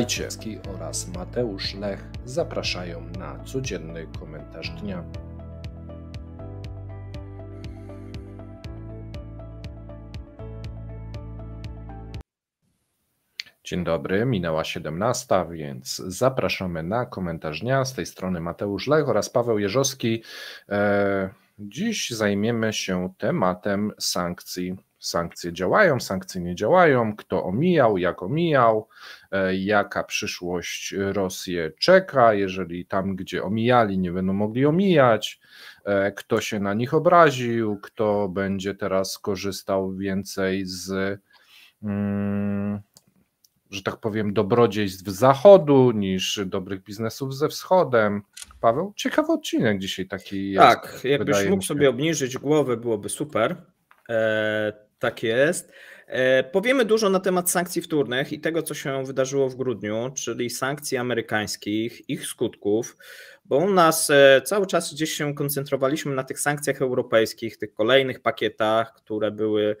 Wojciechowski oraz Mateusz Lech zapraszają na codzienny komentarz dnia. Dzień dobry, minęła 17, więc zapraszamy na komentarz dnia. Z tej strony Mateusz Lech oraz Paweł Jerzowski. E, dziś zajmiemy się tematem sankcji sankcje działają, sankcje nie działają, kto omijał, jak omijał, e, jaka przyszłość Rosję czeka, jeżeli tam, gdzie omijali, nie będą mogli omijać, e, kto się na nich obraził, kto będzie teraz korzystał więcej z. Mm, że tak powiem, dobrodziejstw zachodu niż dobrych biznesów ze wschodem. Paweł, ciekawy odcinek dzisiaj taki tak, jest. Tak, jakbyś mógł sobie obniżyć głowę, byłoby super. E, tak jest. E, powiemy dużo na temat sankcji wtórnych i tego, co się wydarzyło w grudniu, czyli sankcji amerykańskich, ich skutków, bo u nas e, cały czas gdzieś się koncentrowaliśmy na tych sankcjach europejskich, tych kolejnych pakietach, które były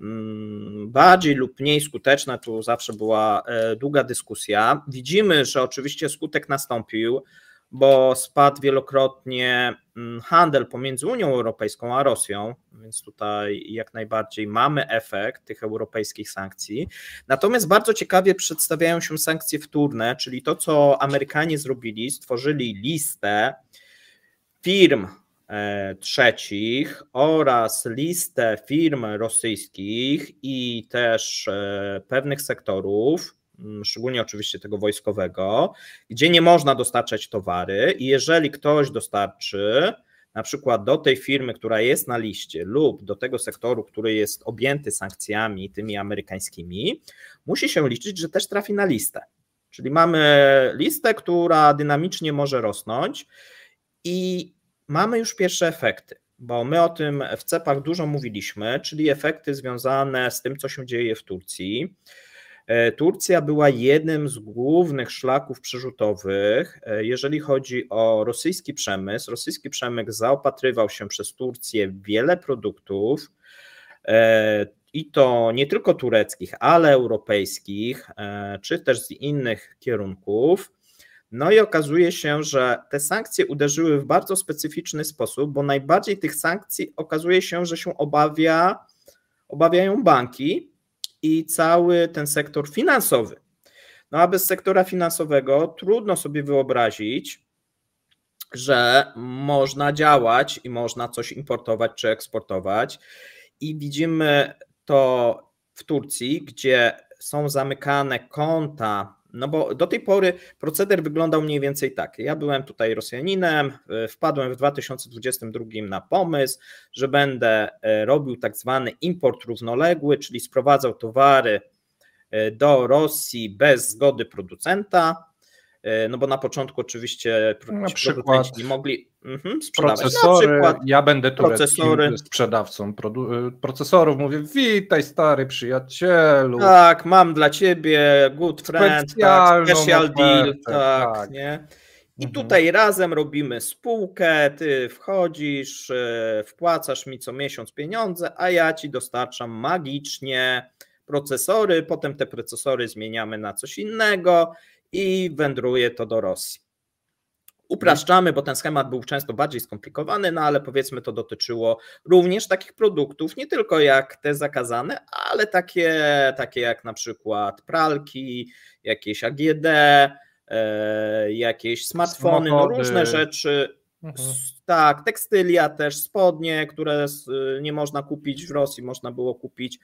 mm, bardziej lub mniej skuteczne. Tu zawsze była e, długa dyskusja. Widzimy, że oczywiście skutek nastąpił bo spadł wielokrotnie mm, handel pomiędzy Unią Europejską a Rosją, więc tutaj jak najbardziej mamy efekt tych europejskich sankcji. Natomiast bardzo ciekawie przedstawiają się sankcje wtórne, czyli to, co Amerykanie zrobili, stworzyli listę firm e, trzecich oraz listę firm rosyjskich i też e, pewnych sektorów Mm, szczególnie oczywiście tego wojskowego, gdzie nie można dostarczać towary i jeżeli ktoś dostarczy na przykład do tej firmy, która jest na liście lub do tego sektoru, który jest objęty sankcjami tymi amerykańskimi, musi się liczyć, że też trafi na listę. Czyli mamy listę, która dynamicznie może rosnąć i mamy już pierwsze efekty, bo my o tym w CEPach dużo mówiliśmy, czyli efekty związane z tym, co się dzieje w Turcji E, Turcja była jednym z głównych szlaków przerzutowych, e, jeżeli chodzi o rosyjski przemysł. Rosyjski przemysł zaopatrywał się przez Turcję w wiele produktów e, i to nie tylko tureckich, ale europejskich, czy też z innych kierunków. No i okazuje się, że te sankcje uderzyły w bardzo specyficzny sposób, bo najbardziej tych sankcji okazuje się, że się obawia, obawiają banki, i cały ten sektor finansowy. No a bez sektora finansowego trudno sobie wyobrazić, że można działać i można coś importować czy eksportować. I widzimy to w Turcji, gdzie są zamykane konta no bo do tej pory proceder wyglądał mniej więcej tak. Ja byłem tutaj Rosjaninem, e, wpadłem w 2022 na pomysł, że będę e, robił tak zwany import równoległy, czyli sprowadzał towary e, do Rosji bez zgody producenta E, no bo na początku oczywiście na przykład nie mogli mhm, sprzedawać. Procesory, na przykład ja będę procesory. sprzedawcą y, procesorów, mówię witaj stary przyjacielu. Tak, mam dla ciebie good friend, tak, special deal, tak, tak. nie? I mhm. tutaj razem robimy spółkę, ty wchodzisz, e, wpłacasz mi co miesiąc pieniądze, a ja ci dostarczam magicznie procesory, potem te procesory zmieniamy na coś innego i wędruje to do Rosji. Upraszczamy, bo ten schemat był często bardziej skomplikowany, no ale powiedzmy to dotyczyło również takich produktów, nie tylko jak te zakazane, ale takie, takie jak na przykład pralki, jakieś AGD, e, jakieś smartfony, no różne rzeczy. Mhm. Tak, tekstylia też, spodnie, które nie można kupić w Rosji, można było kupić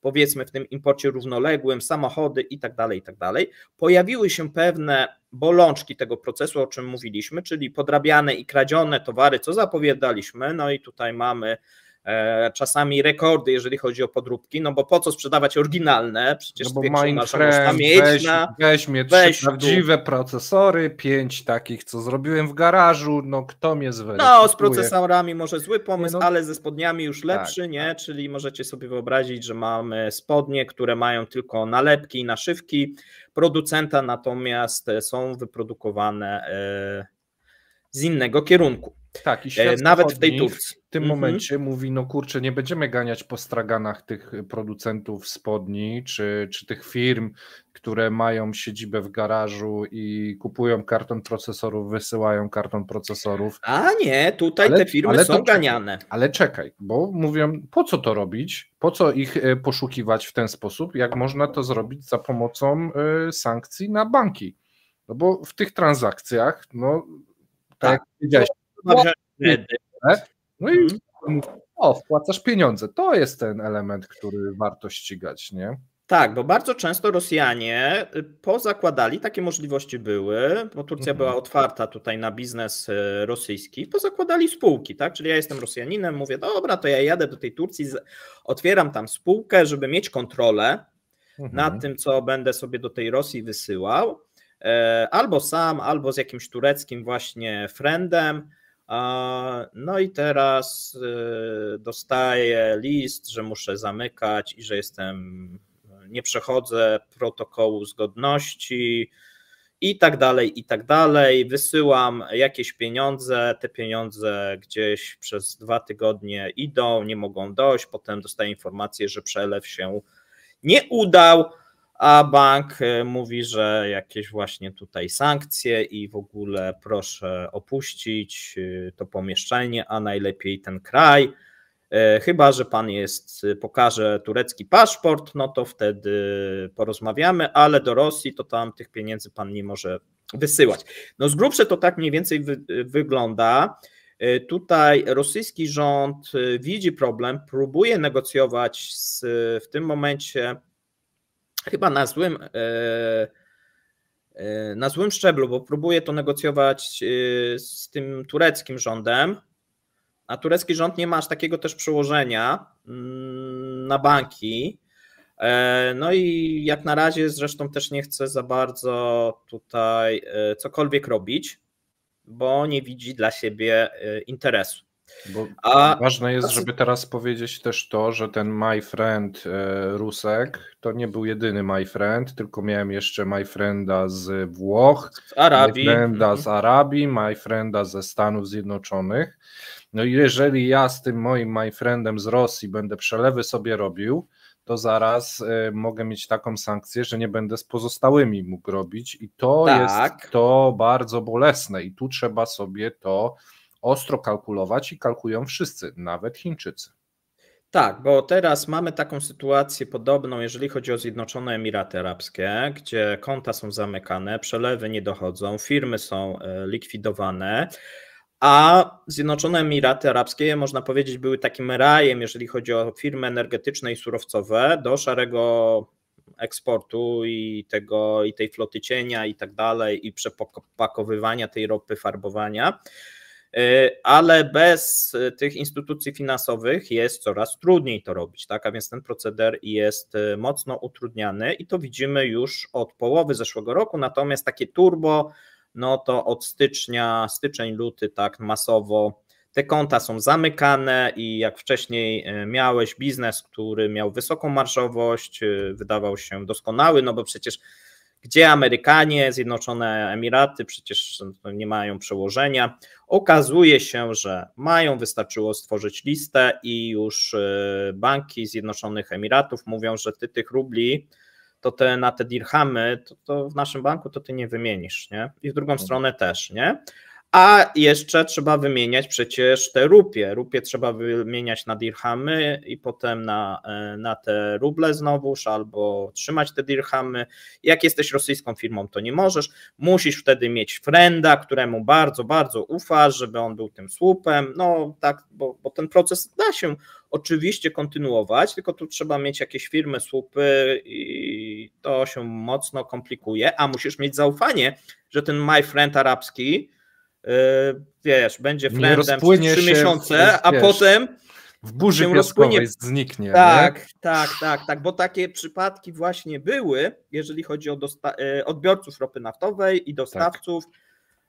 powiedzmy w tym imporcie równoległym, samochody itd., tak itd., tak pojawiły się pewne bolączki tego procesu, o czym mówiliśmy, czyli podrabiane i kradzione towary, co zapowiadaliśmy, no i tutaj mamy E, czasami rekordy, jeżeli chodzi o podróbki, no bo po co sprzedawać oryginalne, przecież no większą masz można mieć weź, na... Weźmie weź trzy prawdziwe tu. procesory, pięć takich, co zrobiłem w garażu, no kto mnie zweryfikuje? No z procesorami może zły pomysł, no, ale ze spodniami już tak, lepszy, tak, nie? Tak. Czyli możecie sobie wyobrazić, że mamy spodnie, które mają tylko nalepki i naszywki producenta, natomiast są wyprodukowane e, z innego kierunku. Tak, i e, świat nawet w tej Turcji. W tym mhm. momencie mówi, no kurczę, nie będziemy ganiać po straganach tych producentów spodni, czy, czy tych firm, które mają siedzibę w garażu i kupują karton procesorów, wysyłają karton procesorów. A nie, tutaj ale, te firmy ale są to, ganiane. Ale czekaj, bo mówią, po co to robić? Po co ich e, poszukiwać w ten sposób, jak można to zrobić za pomocą e, sankcji na banki? No bo w tych transakcjach, no tak, tak jak powiedziałeś, tak? No i mhm. o, wpłacasz pieniądze. To jest ten element, który warto ścigać, nie? Tak, bo bardzo często Rosjanie y, pozakładali, takie możliwości były, bo Turcja mhm. była otwarta tutaj na biznes y, rosyjski, pozakładali spółki, tak? Czyli ja jestem Rosjaninem, mówię, dobra, to ja jadę do tej Turcji, otwieram tam spółkę, żeby mieć kontrolę mhm. nad tym, co będę sobie do tej Rosji wysyłał, e, albo sam, albo z jakimś tureckim właśnie friendem, no i teraz y, dostaję list, że muszę zamykać i że jestem, nie przechodzę protokołu zgodności i tak dalej, i tak dalej. Wysyłam jakieś pieniądze, te pieniądze gdzieś przez dwa tygodnie idą, nie mogą dojść. Potem dostaję informację, że przelew się nie udał a bank y, mówi, że jakieś właśnie tutaj sankcje i w ogóle proszę opuścić y, to pomieszczenie, a najlepiej ten kraj. Y, chyba, że pan jest, pokaże turecki paszport, no to wtedy porozmawiamy, ale do Rosji to tam tych pieniędzy pan nie może wysyłać. No z grubsza to tak mniej więcej wy, wygląda. Tutaj rosyjski rząd widzi problem, próbuje negocjować z, w tym momencie chyba na złym, e, e, na złym szczeblu, bo próbuje to negocjować e, z tym tureckim rządem, a turecki rząd nie ma aż takiego też przełożenia mm, na banki. No i jak na razie zresztą też nie chce za bardzo tutaj cokolwiek robić, bo nie widzi dla siebie interesu. Bo A, ważne jest, znaczy- żeby teraz powiedzieć też to, że ten My Friend e, Rusek to nie był jedyny My Friend, tylko miałem jeszcze My Frienda z Włoch, z Arabii. My Frienda z mhm. Arabii, My Frienda ze Stanów Zjednoczonych. No i jeżeli ja z tym moim My Friendem z Rosji będę przelewy sobie robił, to zaraz e, mogę mieć taką sankcję, że nie będę z pozostałymi mógł robić, i to tak. jest to bardzo bolesne, i tu trzeba sobie to ostro kalkulować i kalkulują wszyscy, nawet Chińczycy. Tak, bo teraz mamy taką sytuację podobną, jeżeli chodzi o Zjednoczone Emiraty Arabskie, gdzie konta są zamykane, przelewy nie dochodzą, firmy są e, likwidowane. A Zjednoczone Emiraty Arabskie, można powiedzieć, były takim rajem, jeżeli chodzi o firmy energetyczne i surowcowe, do szarego eksportu i, tego, i tej floty cienia i tak dalej, i przepakowywania tej ropy, farbowania. E, ale bez e, tych instytucji finansowych jest coraz trudniej to robić, tak? A więc ten proceder jest e, mocno utrudniany i to widzimy już od połowy zeszłego roku, natomiast takie turbo, no to od stycznia, styczeń, luty, tak masowo te konta są zamykane i jak wcześniej miałeś biznes, który miał wysoką marżowość, wydawał się doskonały, no bo przecież gdzie Amerykanie, Zjednoczone Emiraty przecież no, nie mają przełożenia. Okazuje się, że mają, wystarczyło stworzyć listę i już y, banki Zjednoczonych Emiratów mówią, że ty tych rubli to te, na te dirhamy, to, to w naszym banku to ty nie wymienisz, nie? I w drugą tak. stronę też, nie? A jeszcze trzeba wymieniać przecież te rupie. Rupie trzeba wymieniać na dirhamy i potem na, e, na te ruble znowuż, albo trzymać te dirhamy. Jak jesteś rosyjską firmą, to nie możesz. Musisz wtedy mieć frenda, któremu bardzo, bardzo ufasz, żeby on był tym słupem. No tak, bo, bo ten proces da się oczywiście kontynuować, tylko tu trzeba mieć jakieś firmy, słupy i to się mocno komplikuje, a musisz mieć zaufanie, że ten my friend arabski E, wiesz, będzie flendem przez trzy miesiące, wiesz, a potem w burzy się rozpłynie. zniknie. Tak, nie? tak, tak, tak, bo takie przypadki właśnie były, jeżeli chodzi o e, odbiorców ropy naftowej i dostawców, tak.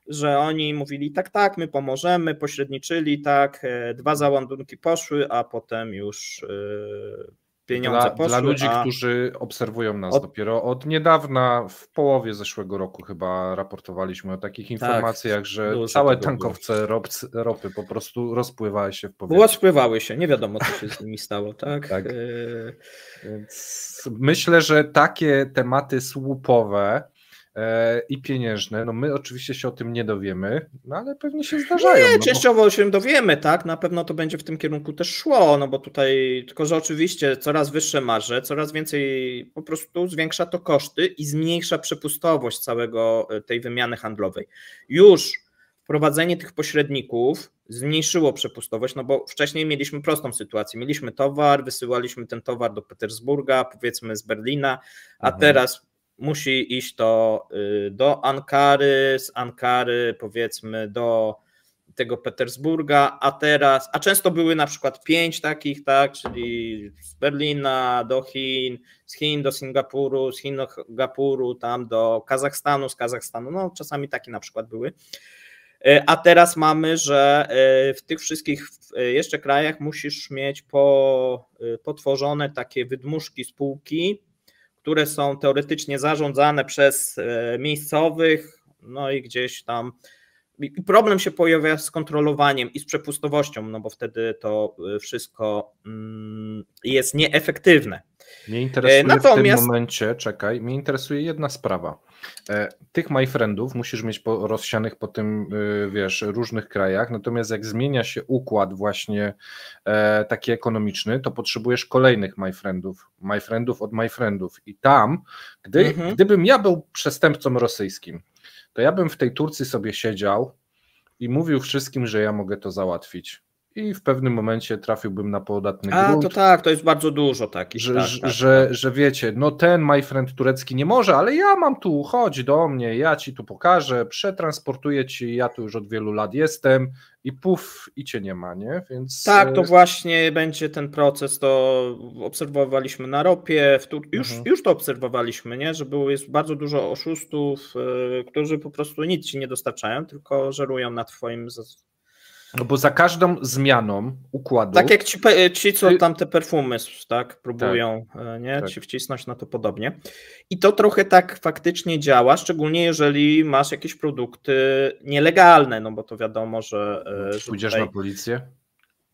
że oni mówili tak, tak, my pomożemy, pośredniczyli, tak, e, dwa załadunki poszły, a potem już yy, pieniądze. Dla, poszły, dla ludzi, a... którzy obserwują nas od... dopiero od niedawna, w połowie zeszłego roku chyba raportowaliśmy o takich tak, informacjach, że całe tankowce rop, ropy po prostu rozpływały się w powietrzu. Rozpływały się, nie wiadomo co się z nimi stało, tak? tak. E, myślę, że takie tematy słupowe E, i pieniężne. No my oczywiście się o tym nie dowiemy, no ale pewnie się zdarzają. Nie, no częściowo bo... się dowiemy, tak? Na pewno to będzie w tym kierunku też szło, no bo tutaj, tylko że oczywiście coraz wyższe marże, coraz więcej po prostu zwiększa to koszty i zmniejsza przepustowość całego e, tej wymiany handlowej. Już wprowadzenie tych pośredników zmniejszyło przepustowość, no bo wcześniej mieliśmy prostą sytuację. Mieliśmy towar, wysyłaliśmy ten towar do Petersburga, powiedzmy z Berlina, a mhm. teraz musi iść to y, do Ankary, z Ankary powiedzmy do tego Petersburga, a teraz, a często były na przykład pięć takich, tak, czyli z Berlina do Chin, z Chin do Singapuru, z Singapuru tam do Kazachstanu, z Kazachstanu, no czasami takie na przykład były. Y, a teraz mamy, że y, w tych wszystkich jeszcze krajach musisz mieć po, potworzone takie wydmuszki spółki, które są teoretycznie zarządzane przez e, miejscowych, no i gdzieś tam. Problem się pojawia z kontrolowaniem i z przepustowością, no bo wtedy to e, wszystko mm, jest nieefektywne. Mnie interesuje Natomiast... w tym momencie, czekaj, mnie interesuje jedna sprawa. E, tych my friendów musisz mieć po, rozsianych po tym, e, wiesz, różnych krajach, natomiast jak zmienia się układ właśnie e, taki ekonomiczny, to potrzebujesz kolejnych my friendów, my friendów od my friendów i tam, gdy, mhm. gdybym ja był przestępcą rosyjskim, to ja bym w tej Turcji sobie siedział i mówił wszystkim, że ja mogę to załatwić i w pewnym momencie trafiłbym na podatny A, grunt. A, to tak, to jest bardzo dużo takich. Tak, że, tak, że, tak. że wiecie, no ten my friend turecki nie może, ale ja mam tu, chodź do mnie, ja ci tu pokażę, przetransportuję ci, ja tu już od wielu lat jestem i puf, i cię nie ma, nie? Więc... Tak, to e, właśnie będzie ten proces, to obserwowaliśmy na ropie, już, mhm. już to obserwowaliśmy, nie? Że było, jest bardzo dużo oszustów, yy, którzy po prostu nic ci nie dostarczają, tylko żerują na twoim no bo za każdą zmianą układu. Tak jak ci, e, ci co y- tam te perfumy, tak, próbują tak, e, nie, tak. ci wcisnąć na to podobnie. I to trochę tak faktycznie działa, szczególnie jeżeli masz jakieś produkty nielegalne, no bo to wiadomo, że. E, że Pójdziesz tutaj... na policję?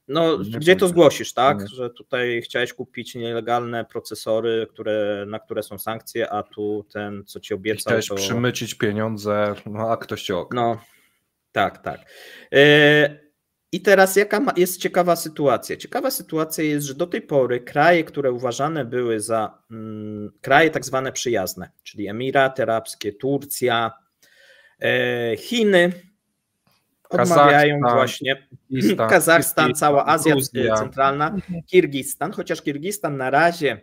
No, nie gdzie to zgłosisz, tak? Nie. Że tutaj chciałeś kupić nielegalne procesory, które, na które są sankcje, a tu ten, co ci obiecał. Chciałeś to... przymycić pieniądze, no, a ktoś cię okradł. No, tak, tak. I teraz jaka jest ciekawa sytuacja? Ciekawa sytuacja jest, że do tej pory kraje, które uważane były za mm, kraje tak zwane przyjazne, czyli Emiraty Arabskie, Turcja, e, Chiny, odmawiają Kazachstan, właśnie Kazachstan, cała Azja Centralna, Kirgistan, chociaż Kirgistan na razie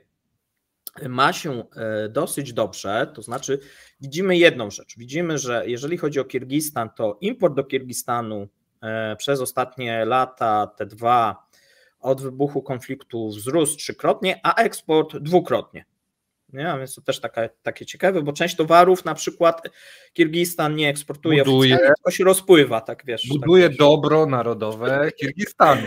ma się e, dosyć dobrze, to znaczy widzimy jedną rzecz. Widzimy, że jeżeli chodzi o Kirgistan, to import do Kirgistanu E, przez ostatnie lata, te dwa, od wybuchu konfliktu wzrósł trzykrotnie, a eksport dwukrotnie. Nie? A więc to też taka, takie ciekawe, bo część towarów na przykład Kirgistan nie eksportuje, buduje, tylko się rozpływa, tak wiesz. Tak buduje tak, wiesz. dobro narodowe Kirgistanu.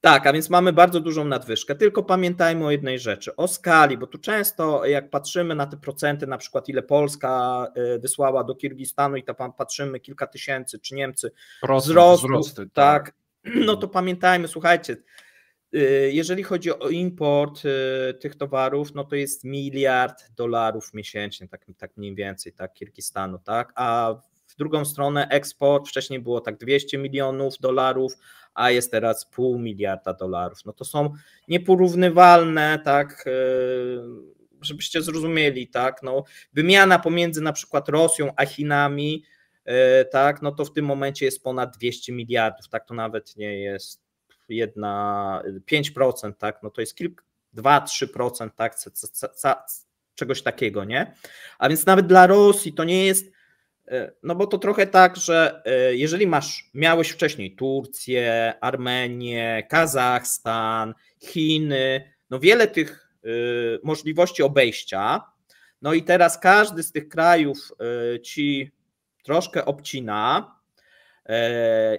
Tak, a więc mamy bardzo dużą nadwyżkę. Tylko pamiętajmy o jednej rzeczy, o skali, bo tu często jak patrzymy na te procenty, na przykład ile Polska y, wysłała do Kirgistanu i tam patrzymy kilka tysięcy, czy Niemcy, wzrost, wzrostu, wzrosty, tak, tak, no to no. pamiętajmy, słuchajcie, y, jeżeli chodzi o import y, tych towarów, no to jest miliard dolarów miesięcznie, tak, tak mniej więcej, tak, Kirgistanu, tak, a w drugą stronę eksport wcześniej było tak 200 milionów dolarów, a jest teraz pół miliarda dolarów. No to są nieporównywalne, tak, e, żebyście zrozumieli, tak, no wymiana pomiędzy na przykład Rosją a Chinami, e, tak, no to w tym momencie jest ponad 200 miliardów, tak, to nawet nie jest jedna, 5%, tak, no to jest kilka, 2-3%, tak, czegoś takiego, nie? A więc nawet dla Rosji to nie jest E, no bo to trochę tak, że e, jeżeli masz, miałeś wcześniej Turcję, Armenię, Kazachstan, Chiny, no wiele tych e, możliwości obejścia. No i teraz każdy z tych krajów ci troszkę obcina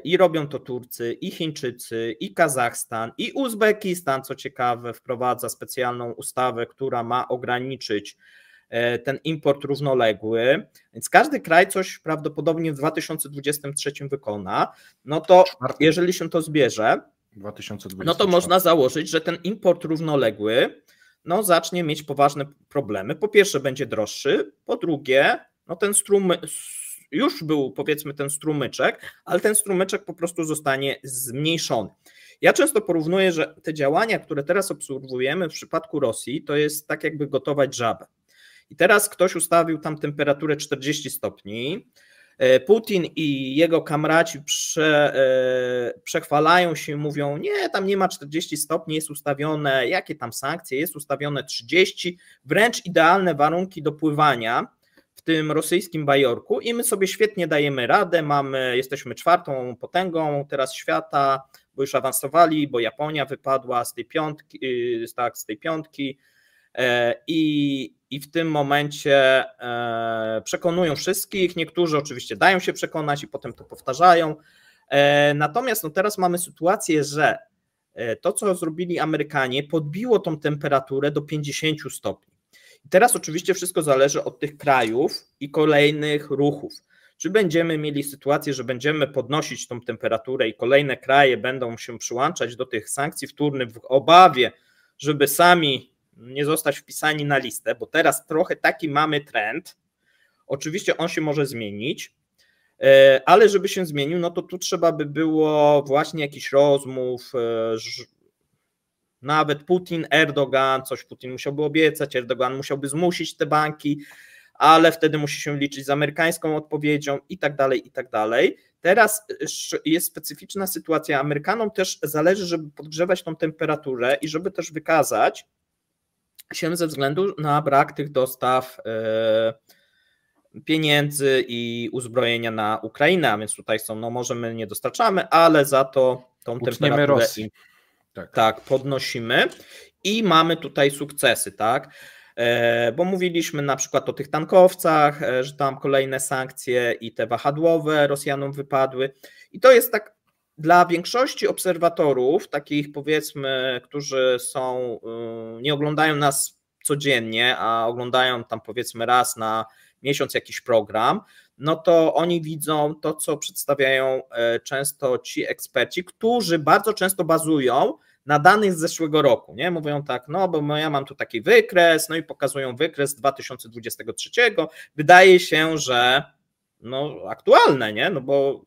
i robią to Turcy, i Chińczycy, i Kazachstan, i Uzbekistan, co ciekawe, wprowadza specjalną ustawę, która ma ograniczyć E, ten import równoległy, więc każdy kraj coś prawdopodobnie w 2023 wykona, no to jeżeli się to zbierze, no to można założyć, że ten import równoległy no, zacznie mieć poważne problemy. Po pierwsze będzie droższy, po drugie no ten strumy, już był powiedzmy ten strumyczek, ale ten strumyczek po prostu zostanie zmniejszony. Ja często porównuję, że te działania, które teraz obserwujemy w przypadku Rosji, to jest tak jakby gotować żabę. I teraz ktoś ustawił tam temperaturę 40 stopni. E, Putin i jego kamraci prze, e, przechwalają się, mówią: Nie, tam nie ma 40 stopni, jest ustawione, jakie tam sankcje, jest ustawione 30, wręcz idealne warunki do pływania w tym rosyjskim Bajorku i my sobie świetnie dajemy radę, mamy, jesteśmy czwartą potęgą teraz świata, bo już awansowali, bo Japonia wypadła z tej piątki, y, tak, z tej piątki, E, i, i w tym momencie e, przekonują wszystkich. Niektórzy oczywiście dają się przekonać i potem to powtarzają. E, natomiast no teraz mamy sytuację, że to, co zrobili Amerykanie, podbiło tą temperaturę do 50 stopni. I teraz oczywiście wszystko zależy od tych krajów i kolejnych ruchów. Czy będziemy mieli sytuację, że będziemy podnosić tą temperaturę i kolejne kraje będą się przyłączać do tych sankcji wtórnych w obawie, żeby sami nie zostać wpisani na listę, bo teraz trochę taki mamy trend. Oczywiście on się może zmienić, e, ale żeby się zmienił, no to tu trzeba by było właśnie jakichś rozmów, e, nawet Putin, Erdogan, coś Putin musiałby obiecać, Erdogan musiałby zmusić te banki, ale wtedy musi się liczyć z amerykańską odpowiedzią i tak dalej, i tak dalej. Teraz e, jest specyficzna sytuacja. Amerykanom też zależy, żeby podgrzewać tą temperaturę i żeby też wykazać, się ze względu na brak tych dostaw e, pieniędzy i uzbrojenia na Ukrainę, a więc tutaj są, no może my nie dostarczamy, ale za to tą Uczniemy temperaturę Rosji. Tak. tak, podnosimy i mamy tutaj sukcesy, tak? E, bo mówiliśmy na przykład o tych tankowcach, e, że tam kolejne sankcje i te wahadłowe Rosjanom wypadły. I to jest tak dla większości obserwatorów, takich powiedzmy, którzy są, y, nie oglądają nas codziennie, a oglądają tam powiedzmy raz na miesiąc jakiś program, no to oni widzą to, co przedstawiają e, często ci eksperci, którzy bardzo często bazują na danych z zeszłego roku. Nie? Mówią tak, no bo ja mam tu taki wykres, no i pokazują wykres 2023. Wydaje się, że no, aktualne, nie? no bo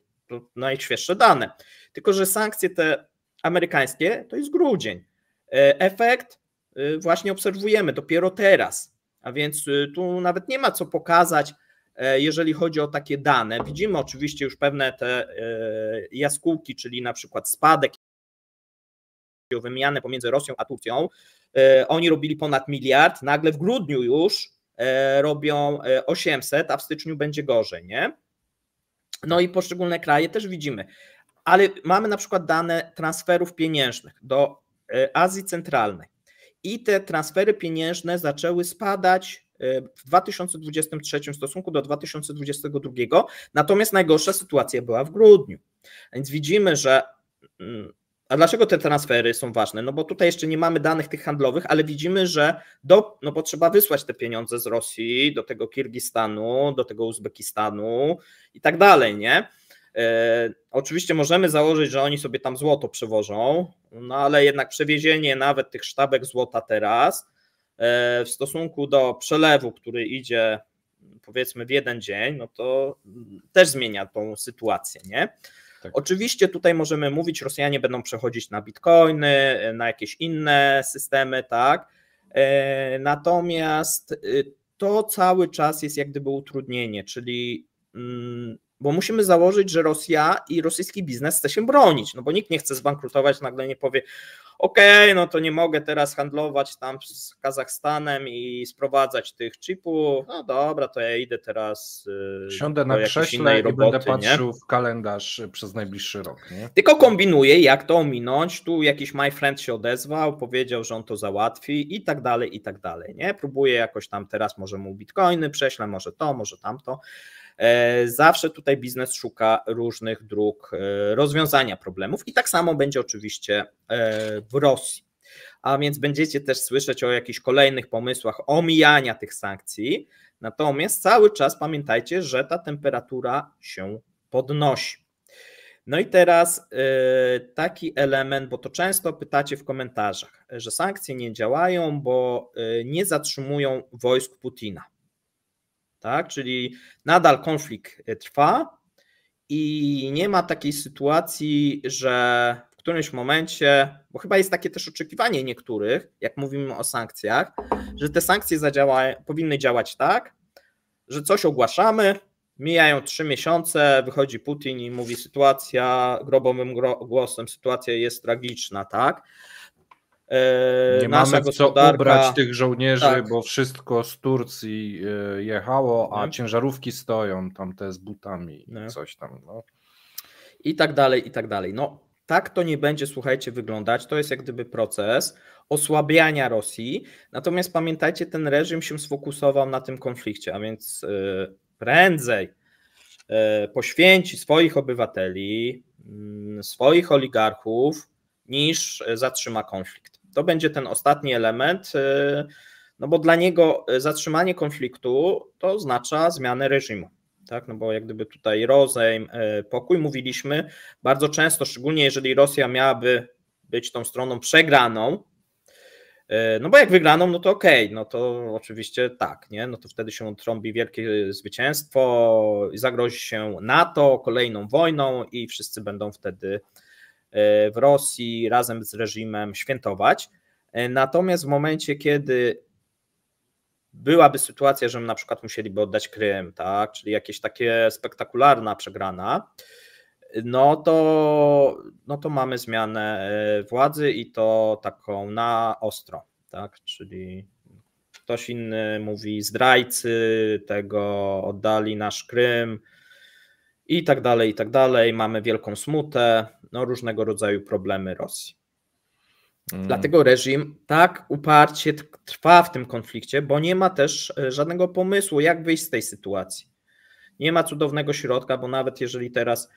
najświeższe dane. Tylko, że sankcje te amerykańskie to jest grudzień. E, efekt e, właśnie obserwujemy dopiero teraz, a więc e, tu nawet nie ma co pokazać, jeżeli chodzi o takie dane. Widzimy oczywiście już pewne te jaskółki, czyli na przykład spadek o wymianę pomiędzy Rosją a Turcją. Oni robili ponad miliard, nagle w grudniu już robią 800, a w styczniu będzie gorzej, nie? No i poszczególne kraje też widzimy ale mamy na przykład dane transferów pieniężnych do e, Azji Centralnej i te transfery pieniężne zaczęły spadać e, w 2023 w stosunku do 2022, natomiast najgorsza sytuacja była w grudniu. Więc widzimy, że mm, a dlaczego te transfery są ważne? No bo tutaj jeszcze nie mamy danych tych handlowych, ale widzimy, że do, no bo trzeba wysłać te pieniądze z Rosji do tego Kirgistanu, do tego Uzbekistanu i tak dalej, nie? E, oczywiście możemy założyć, że oni sobie tam złoto przewożą, no ale jednak przewiezienie nawet tych sztabek złota teraz e, w stosunku do przelewu, który idzie powiedzmy w jeden dzień, no to też zmienia tą sytuację, nie? Tak. Oczywiście tutaj możemy mówić, Rosjanie będą przechodzić na bitcoiny, e, na jakieś inne systemy, tak? Natomiast y, to cały czas jest jak gdyby utrudnienie, czyli mm, bo musimy założyć, że Rosja i rosyjski biznes chce się bronić, no bo nikt nie chce zbankrutować, nagle nie powie, okej, okay, no to nie mogę teraz handlować tam z Kazachstanem i sprowadzać tych chipów, no dobra, to ja idę teraz y, Siądę na krześle i roboty, będę patrzył nie? w kalendarz y, przez najbliższy rok. Nie? Tylko kombinuję, jak to ominąć, tu jakiś my friend się odezwał, powiedział, że on to załatwi i tak dalej, i tak dalej, nie? Próbuję jakoś tam teraz może mu bitcoiny prześlę, może to, może tamto. E, zawsze tutaj biznes szuka różnych dróg e, rozwiązania problemów i tak samo będzie oczywiście e, w Rosji. A więc będziecie też słyszeć o jakichś kolejnych pomysłach omijania tych sankcji. Natomiast cały czas pamiętajcie, że ta temperatura się podnosi. No i teraz y, taki element, bo to często pytacie w komentarzach, że sankcje nie działają, bo y, nie zatrzymują wojsk Putina. Tak? Czyli nadal konflikt y, trwa i nie ma takiej sytuacji, że którymś momencie, bo chyba jest takie też oczekiwanie niektórych, jak mówimy o sankcjach, że te sankcje powinny działać tak, że coś ogłaszamy, mijają trzy miesiące, wychodzi Putin i mówi sytuacja grobowym głosem, sytuacja jest tragiczna, tak? Yy, nie mamy gospodarka... co ubrać tych żołnierzy, tak. bo wszystko z Turcji yy, jechało, a no. ciężarówki stoją tam te z butami, no. coś tam. No. I tak dalej, i tak dalej. No, tak to nie będzie, słuchajcie, wyglądać. To jest jak gdyby proces osłabiania Rosji. Natomiast pamiętajcie, ten reżim się sfokusował na tym konflikcie, a więc e, prędzej e, poświęci swoich obywateli, mm, swoich oligarchów, niż e, zatrzyma konflikt. To będzie ten ostatni element, no bo dla niego zatrzymanie konfliktu to oznacza zmianę reżimu tak? No bo jak gdyby tutaj rozejm, e, pokój mówiliśmy, bardzo często, szczególnie jeżeli Rosja miałaby być tą stroną przegraną, e, no bo jak wygraną, no to okej, okay, no to oczywiście tak, nie? No to wtedy się trąbi wielkie zwycięstwo, zagrozi się NATO kolejną wojną i wszyscy będą wtedy e, w Rosji razem z reżimem świętować. Natomiast w momencie, kiedy byłaby sytuacja, że my na przykład musieliby oddać Krym, tak? czyli jakieś takie spektakularna przegrana, no to, no to mamy zmianę e, władzy i to taką na ostro, tak? czyli ktoś inny mówi zdrajcy tego, oddali nasz Krym i tak dalej, i tak dalej, mamy wielką smutę, no różnego rodzaju problemy Rosji. Mm. Dlatego reżim tak uparcie trwa w tym konflikcie, bo nie ma też e, żadnego pomysłu, jak wyjść z tej sytuacji. Nie ma cudownego środka, bo nawet jeżeli teraz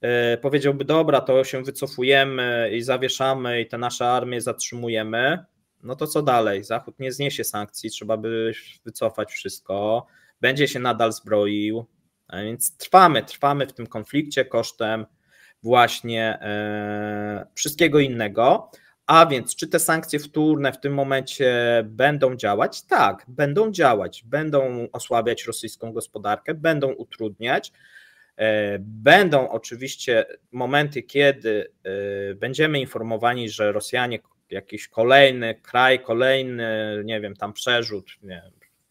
e, powiedziałby, dobra, to się wycofujemy i zawieszamy i te nasze armie zatrzymujemy, no to co dalej? Zachód nie zniesie sankcji, trzeba by wycofać wszystko, będzie się nadal zbroił, a więc trwamy, trwamy w tym konflikcie kosztem właśnie e, wszystkiego innego. A więc, czy te sankcje wtórne w tym momencie będą działać? Tak, będą działać, będą osłabiać rosyjską gospodarkę, będą utrudniać. E, będą oczywiście momenty, kiedy e, będziemy informowani, że Rosjanie jakiś kolejny kraj, kolejny, nie wiem, tam przerzut nie,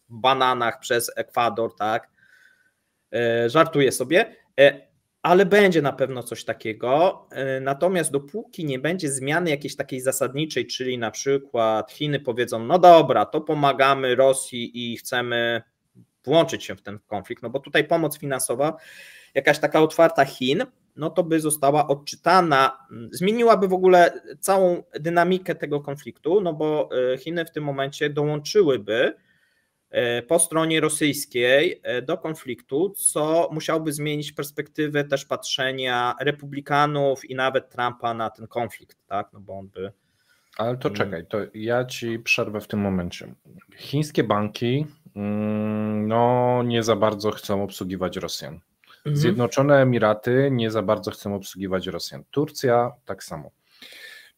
w bananach przez Ekwador, tak? E, żartuję sobie ale będzie na pewno coś takiego. E, natomiast dopóki nie będzie zmiany jakiejś takiej zasadniczej, czyli na przykład Chiny powiedzą: No dobra, to pomagamy Rosji i chcemy włączyć się w ten konflikt, no bo tutaj pomoc finansowa, jakaś taka otwarta Chin, no to by została odczytana, zmieniłaby w ogóle całą dynamikę tego konfliktu, no bo e, Chiny w tym momencie dołączyłyby E, po stronie rosyjskiej e, do konfliktu, co musiałby zmienić perspektywę też patrzenia republikanów i nawet Trumpa na ten konflikt, tak? No bo on by. Ale to mm. czekaj, to ja ci przerwę w tym momencie. Chińskie banki mm, no, nie za bardzo chcą obsługiwać Rosjan. Mhm. Zjednoczone Emiraty nie za bardzo chcą obsługiwać Rosjan. Turcja tak samo.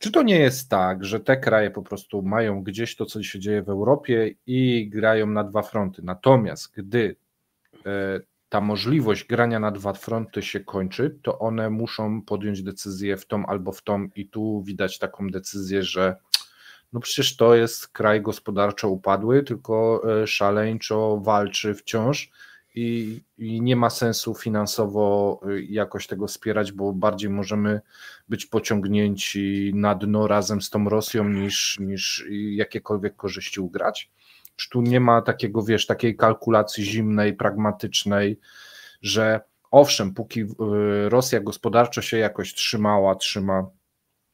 Czy to nie jest tak, że te kraje po prostu mają gdzieś to, co się dzieje w Europie i grają na dwa fronty? Natomiast gdy e, ta możliwość grania na dwa fronty się kończy, to one muszą podjąć decyzję w tą albo w tą, i tu widać taką decyzję, że no przecież to jest kraj gospodarczo upadły, tylko e, szaleńczo walczy wciąż i, i, nie ma sensu finansowo y, jakoś tego wspierać, bo bardziej możemy być pociągnięci na dno razem z tą Rosją niż, niż jakiekolwiek korzyści ugrać. Czy tu nie ma takiego, wiesz, takiej kalkulacji zimnej, pragmatycznej, że owszem, póki y, Rosja gospodarczo się jakoś trzymała, trzyma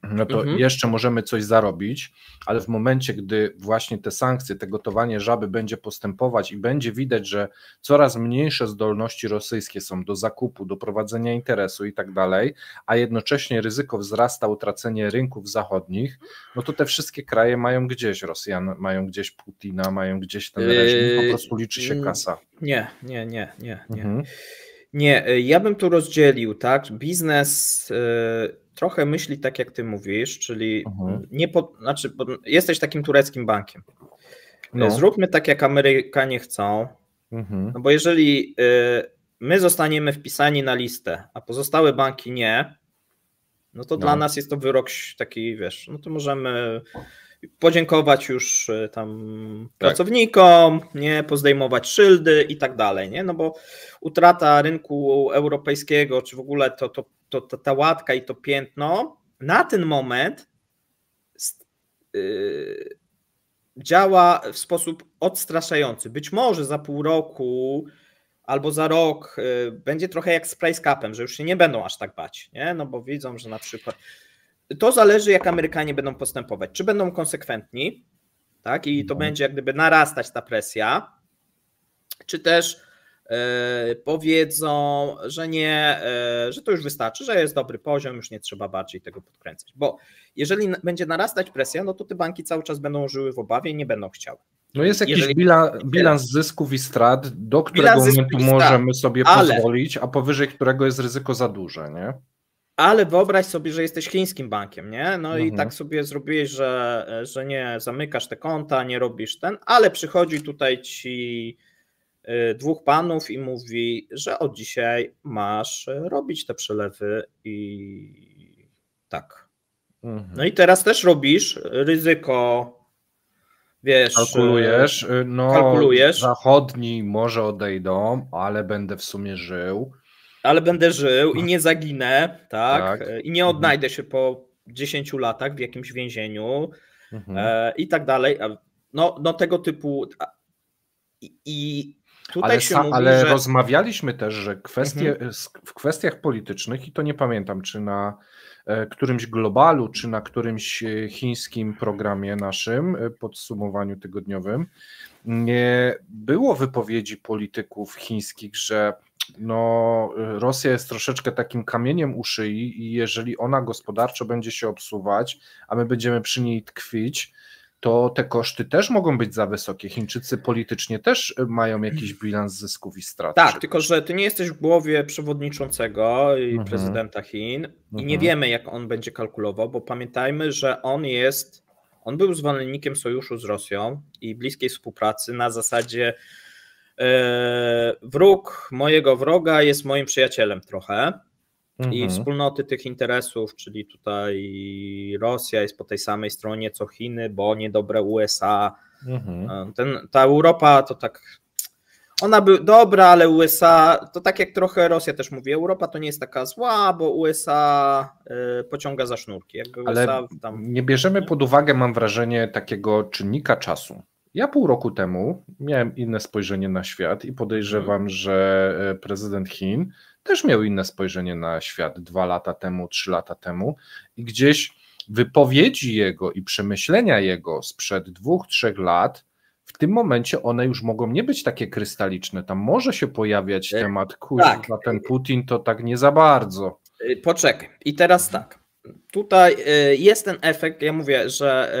no to mhm. jeszcze możemy coś zarobić, ale w momencie, gdy właśnie te sankcje, te gotowanie żaby będzie postępować i będzie widać, że coraz mniejsze zdolności rosyjskie są do zakupu, do prowadzenia interesu i tak dalej, a jednocześnie ryzyko wzrasta utracenie rynków zachodnich, no to te wszystkie kraje mają gdzieś Rosjan, mają gdzieś Putina, mają gdzieś ten reżim, po yy, prostu liczy się kasa. Nie, nie, nie, nie, nie. Mhm. Nie, e, ja bym tu rozdzielił, tak? Biznes e, trochę myśli tak, jak ty mówisz, czyli mhm. nie po, znaczy, jesteś takim tureckim bankiem. No. E, zróbmy tak, jak Amerykanie chcą, mhm. no bo jeżeli my zostaniemy wpisani na listę, a pozostałe banki nie, no to no. dla nas jest to wyrok taki, wiesz, no to możemy podziękować już e, tam tak. pracownikom, nie pozdejmować szyldy i tak dalej, nie? No bo utrata rynku europejskiego, czy w ogóle to, to, to, to ta łatka i to piętno na ten moment y, działa w sposób odstraszający. Być może za pół roku albo za rok y, będzie trochę jak z price capem, że już się nie będą aż tak bać, nie? No bo widzą, że na przykład to zależy, jak Amerykanie będą postępować. Czy będą konsekwentni, tak? I to no. będzie jak gdyby narastać ta presja, czy też yy, powiedzą, że nie, yy, że to już wystarczy, że jest dobry poziom, już nie trzeba bardziej tego podkręcać. Bo jeżeli będzie narastać presja, no to te banki cały czas będą żyły w obawie i nie będą chciały. No jest jakiś Jeżeli... bilans zysków i strat, do którego momentu możemy sobie ale... pozwolić, a powyżej którego jest ryzyko za duże, nie? ale wyobraź sobie, że jesteś chińskim bankiem, nie? No mhm. i tak sobie zrobiłeś, że, że nie zamykasz te konta, nie robisz ten, ale przychodzi tutaj ci y, dwóch panów i mówi, że od dzisiaj masz robić te przelewy i tak. Mhm. No i teraz też robisz ryzyko wiesz. Kalkulujesz, y, y, no, kalkulujesz. zachodni może odejdą, ale będę w sumie żył. Ale będę żył i nie zaginę, tak? tak. E, I nie mhm. odnajdę mhm. się po 10 latach w jakimś więzieniu mhm. e, i tak dalej. No, no tego typu. I, tutaj ale się sa, mówi, ale że... rozmawialiśmy też, że kwestie, mhm. w kwestiach politycznych, i to nie pamiętam, czy na e, którymś globalu, czy na którymś e, chińskim programie naszym, podsumowaniu tygodniowym, było wypowiedzi polityków chińskich, że no, Rosja jest troszeczkę takim kamieniem u szyi i jeżeli ona gospodarczo będzie się obsuwać, a my będziemy przy niej tkwić, to te koszty też mogą być za wysokie. Chińczycy politycznie też e, mają jakiś bilans zysków i strat. Tak, tylko że ty nie jesteś w głowie przewodniczącego i mhm. prezydenta Chin i mhm. nie wiemy, jak on będzie kalkulował, bo pamiętajmy, że on jest, on był zwolennikiem sojuszu z Rosją i bliskiej współpracy na zasadzie E, wróg mojego wroga jest moim przyjacielem trochę. Mhm. I wspólnoty tych interesów, czyli tutaj Rosja jest po tej samej stronie co Chiny, bo niedobre USA. Mhm. E, ten, ta Europa to tak ona by dobra, ale USA to tak jak trochę Rosja też mówi, Europa to nie jest taka zła, bo USA y, e, pociąga za sznurki. Jakby ale USA tam... nie bierzemy pod uwagę, mam wrażenie, takiego czynnika czasu. Ja pół roku temu miałem inne spojrzenie na świat i podejrzewam, mhm. że e, prezydent Chin też miał inne spojrzenie na świat dwa lata temu, trzy lata temu i gdzieś wypowiedzi jego i przemyślenia jego sprzed dwóch, trzech lat, w tym momencie one już mogą nie być takie krystaliczne. Tam może się pojawiać e, temat, kurwa, tak. ten Putin to tak nie za bardzo. E, poczekaj. I teraz mhm. tak. Tutaj e, jest ten efekt, ja mówię, że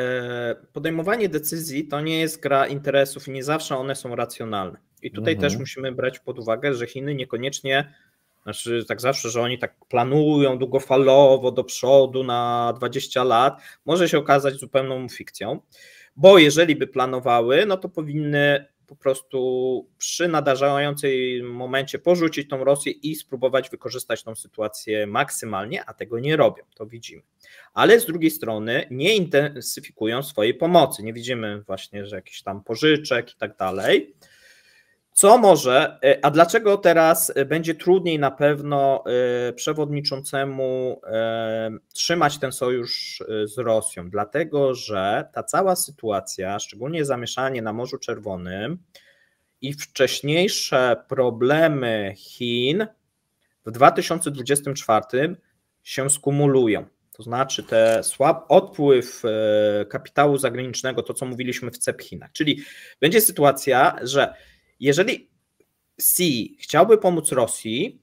e, podejmowanie decyzji to nie jest gra interesów i nie zawsze one są racjonalne. I tutaj mhm. też musimy brać pod uwagę, że Chiny niekoniecznie, znaczy tak zawsze, że oni tak planują długofalowo do przodu na 20 lat, może się okazać zupełną fikcją, bo jeżeli by planowały, no to powinny po prostu przy nadarzającej momencie porzucić tą Rosję i spróbować wykorzystać tą sytuację maksymalnie, a tego nie robią, to widzimy. Ale z drugiej strony nie intensyfikują swojej pomocy, nie widzimy właśnie, że jakichś tam pożyczek i tak dalej. Co może, e, a dlaczego teraz e, będzie trudniej na pewno e, przewodniczącemu trzymać ten sojusz z Rosją? Dlatego, że ta cała sytuacja, szczególnie zamieszanie na Morzu Czerwonym i wcześniejsze problemy Chin w 2024 się skumulują. To znaczy te słab odpływ kapitału zagranicznego, to co mówiliśmy w CEP Chinach. Czyli będzie sytuacja, że jeżeli Xi chciałby pomóc Rosji,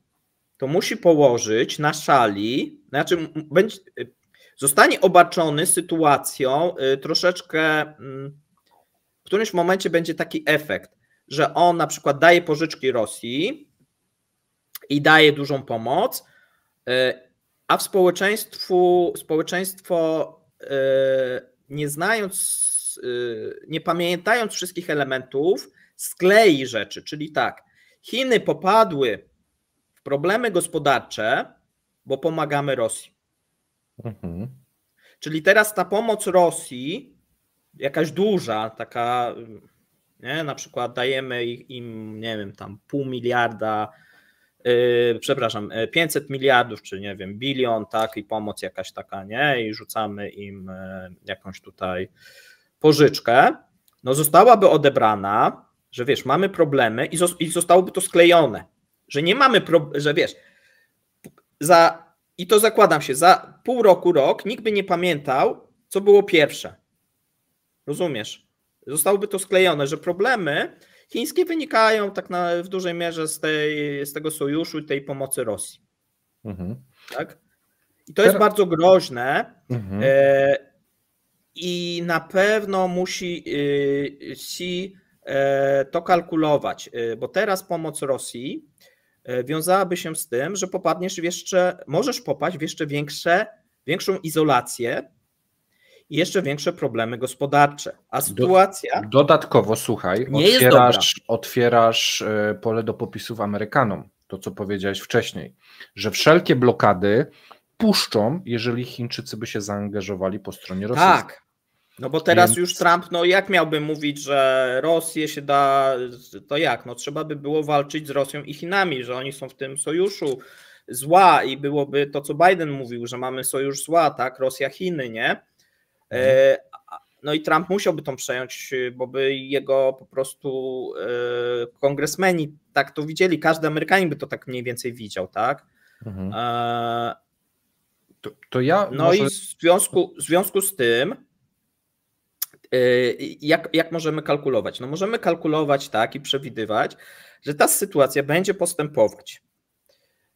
to musi położyć na szali, znaczy będzie, y, zostanie obarczony sytuacją y, troszeczkę, mm, w którymś momencie będzie taki efekt, że on na przykład daje pożyczki Rosji i daje dużą pomoc, y, a w społeczeństwu, społeczeństwo nie znając, nie pamiętając wszystkich elementów, sklei rzeczy, czyli tak, Chiny popadły w problemy gospodarcze, bo pomagamy Rosji. Mhm. Czyli teraz ta pomoc Rosji, jakaś duża, taka, nie, na przykład dajemy im, nie wiem, tam pół miliarda, yy, przepraszam, 500 y, miliardów, czy nie wiem, bilion, tak, i pomoc jakaś taka, nie, i rzucamy im y, jakąś tutaj pożyczkę, no zostałaby odebrana, że wiesz, mamy problemy i, zos i zostałoby to sklejone, że nie mamy, że wiesz, za, i to zakładam się, za pół roku, rok nikt by nie pamiętał, co było pierwsze. Rozumiesz? Zostałoby to sklejone, że problemy chińskie wynikają tak na, w dużej mierze z, tej, z tego sojuszu i tej pomocy Rosji. Mhm. Tak? I to Teraz... jest bardzo groźne. Mhm. E, I na pewno musi y, Xi E, to kalkulować, e, bo teraz pomoc Rosji e, wiązałaby się z tym, że popadniesz w jeszcze, możesz popaść w jeszcze większe, większą izolację i jeszcze większe problemy gospodarcze. A sytuacja. dodatkowo, słuchaj, nie otwierasz, otwierasz pole do popisów Amerykanom, to co powiedziałeś wcześniej, że wszelkie blokady puszczą, jeżeli Chińczycy by się zaangażowali po stronie rosyjskiej. Tak, no bo teraz Więc... już Trump, no jak miałby mówić, że Rosję się da, to jak? No trzeba by było walczyć z Rosją i Chinami, że oni są w tym sojuszu zła i byłoby to, co Biden mówił, że mamy sojusz zła, tak? Rosja, Chiny, nie? E, mhm. No i Trump musiałby tą przejąć, bo by jego po prostu e, kongresmeni tak to widzieli, każdy Amerykanin by to tak mniej więcej widział, tak? Mhm. E... To, to, ja. No może... i w związku, w związku z tym Y, jak, jak możemy kalkulować? No możemy kalkulować tak i przewidywać, że ta sytuacja będzie postępować.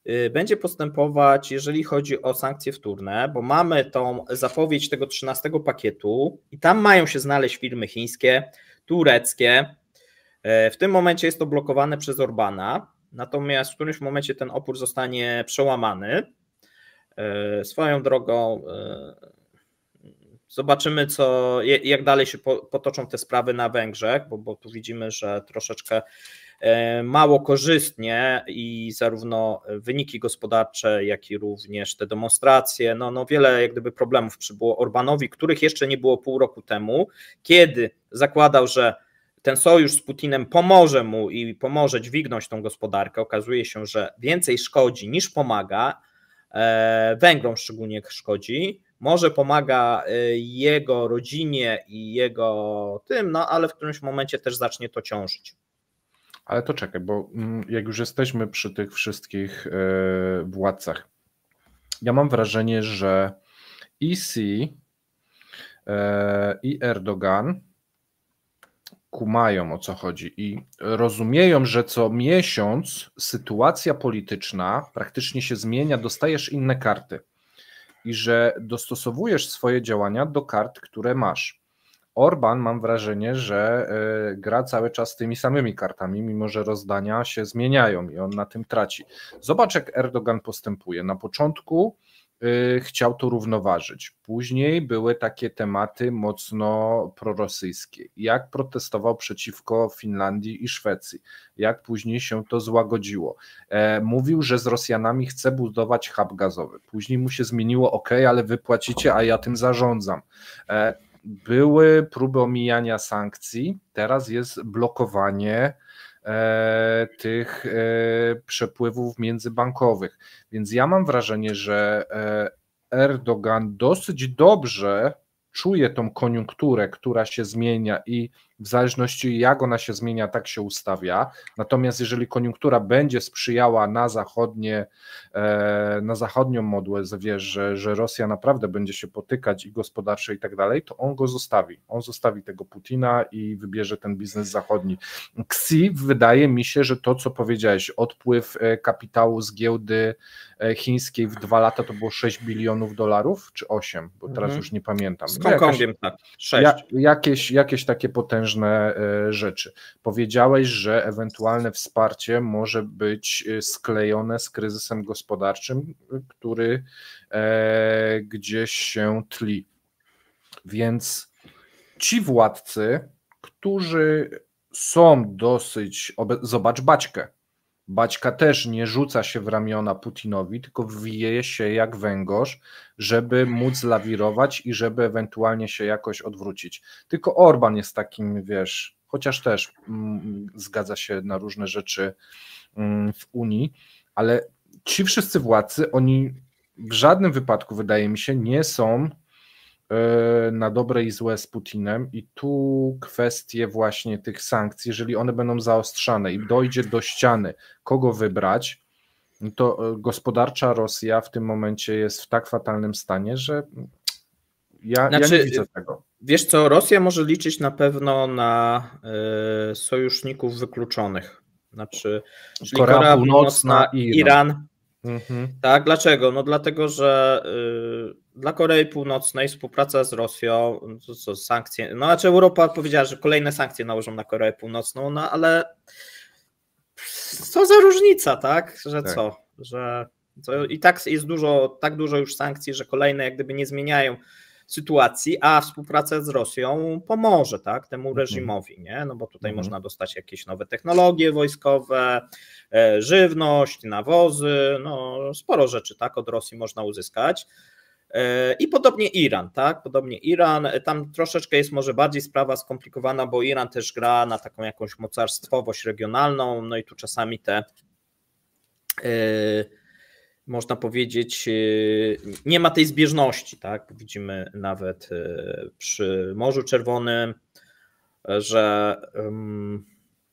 Y, będzie postępować, jeżeli chodzi o sankcje wtórne, bo mamy tą zapowiedź tego 13 pakietu i tam mają się znaleźć firmy chińskie, tureckie. Y, w tym momencie jest to blokowane przez Orbana, natomiast w którymś momencie ten opór zostanie przełamany. Swoją drogą Zobaczymy, co, jak dalej się potoczą te sprawy na Węgrzech, bo, bo tu widzimy, że troszeczkę e, mało korzystnie i zarówno wyniki gospodarcze, jak i również te demonstracje, no, no wiele jak gdyby problemów przybyło Orbanowi, których jeszcze nie było pół roku temu, kiedy zakładał, że ten sojusz z Putinem pomoże mu i pomoże dźwignąć tą gospodarkę. Okazuje się, że więcej szkodzi niż pomaga, e, Węgrom szczególnie szkodzi może pomaga y, jego rodzinie i jego tym, no ale w którymś momencie też zacznie to ciążyć. Ale to czekaj, bo mm, jak już jesteśmy przy tych wszystkich y, władcach, ja mam wrażenie, że EC e, i Erdogan kumają o co chodzi i rozumieją, że co miesiąc sytuacja polityczna praktycznie się zmienia, dostajesz inne karty i że dostosowujesz swoje działania do kart, które masz. Orban, mam wrażenie, że e, gra cały czas tymi samymi kartami, mimo że rozdania się zmieniają i on na tym traci. Zobacz, jak Erdogan postępuje. Na początku Y, chciał to równoważyć. Później były takie tematy mocno prorosyjskie. Jak protestował przeciwko Finlandii i Szwecji, jak później się to złagodziło. E, mówił, że z Rosjanami chce budować hub gazowy. Później mu się zmieniło, ok, ale wypłacicie, a ja tym zarządzam e, były próby omijania sankcji, teraz jest blokowanie E, tych e, przepływów międzybankowych. Więc ja mam wrażenie, że e, Erdogan dosyć dobrze czuje tą koniunkturę, która się zmienia i w zależności jak ona się zmienia, tak się ustawia. Natomiast jeżeli koniunktura będzie sprzyjała na zachodnie, e, na zachodnią modłę, wiesz, że, że Rosja naprawdę będzie się potykać i gospodarczo i tak dalej, to on go zostawi. On zostawi tego Putina i wybierze ten biznes zachodni. Xi wydaje mi się, że to, co powiedziałeś, odpływ e, kapitału z giełdy e, chińskiej w dwa lata to było 6 bilionów dolarów, czy 8, bo teraz mhm. już nie pamiętam. Z no, Hongkongiem, tak. 6. Ja, jakieś, jakieś takie potężne ważne e, rzeczy. Powiedziałeś, że ewentualne wsparcie może być e, sklejone z kryzysem gospodarczym, który e, gdzieś się tli. Więc ci władcy, którzy są dosyć, zobacz Baćkę, Baćka też nie rzuca się w ramiona Putinowi, tylko wije się jak węgorz, żeby móc lawirować i żeby ewentualnie się jakoś odwrócić. Tylko Orban jest takim, wiesz, chociaż też mm, zgadza się na różne rzeczy mm, w Unii, ale ci wszyscy władcy, oni w żadnym wypadku, wydaje mi się, nie są E, na dobre i złe z Putinem i tu kwestie właśnie tych sankcji, jeżeli one będą zaostrzane i dojdzie do ściany, kogo wybrać, to e, gospodarcza Rosja w tym momencie jest w tak fatalnym stanie, że ja, znaczy, ja nie znaczy, widzę tego. Wiesz co, Rosja może liczyć na pewno na y, sojuszników wykluczonych. Znaczy, czyli Korea, Korea Północna, Północna Iran. Iran. Mhm. Tak, dlaczego? No dlatego, że y, dla Korei Północnej współpraca z Rosją, co, co, sankcje, no znaczy Europa powiedziała, że kolejne sankcje nałożą na Koreę Północną, no ale co za różnica, tak? Że tak. co? Że i tak jest dużo, tak dużo już sankcji, że kolejne jak gdyby nie zmieniają sytuacji, a współpraca z Rosją pomoże tak, temu mhm. reżimowi, nie? no bo tutaj mhm. można dostać jakieś nowe technologie wojskowe, e, żywność, nawozy, no sporo rzeczy tak od Rosji można uzyskać. E, I podobnie Iran, tak? Podobnie Iran. Tam troszeczkę jest może bardziej sprawa skomplikowana, bo Iran też gra na taką jakąś mocarstwowość regionalną, no i tu czasami te e, można powiedzieć, e, nie ma tej zbieżności, tak? Widzimy nawet przy Morzu Czerwonym, że,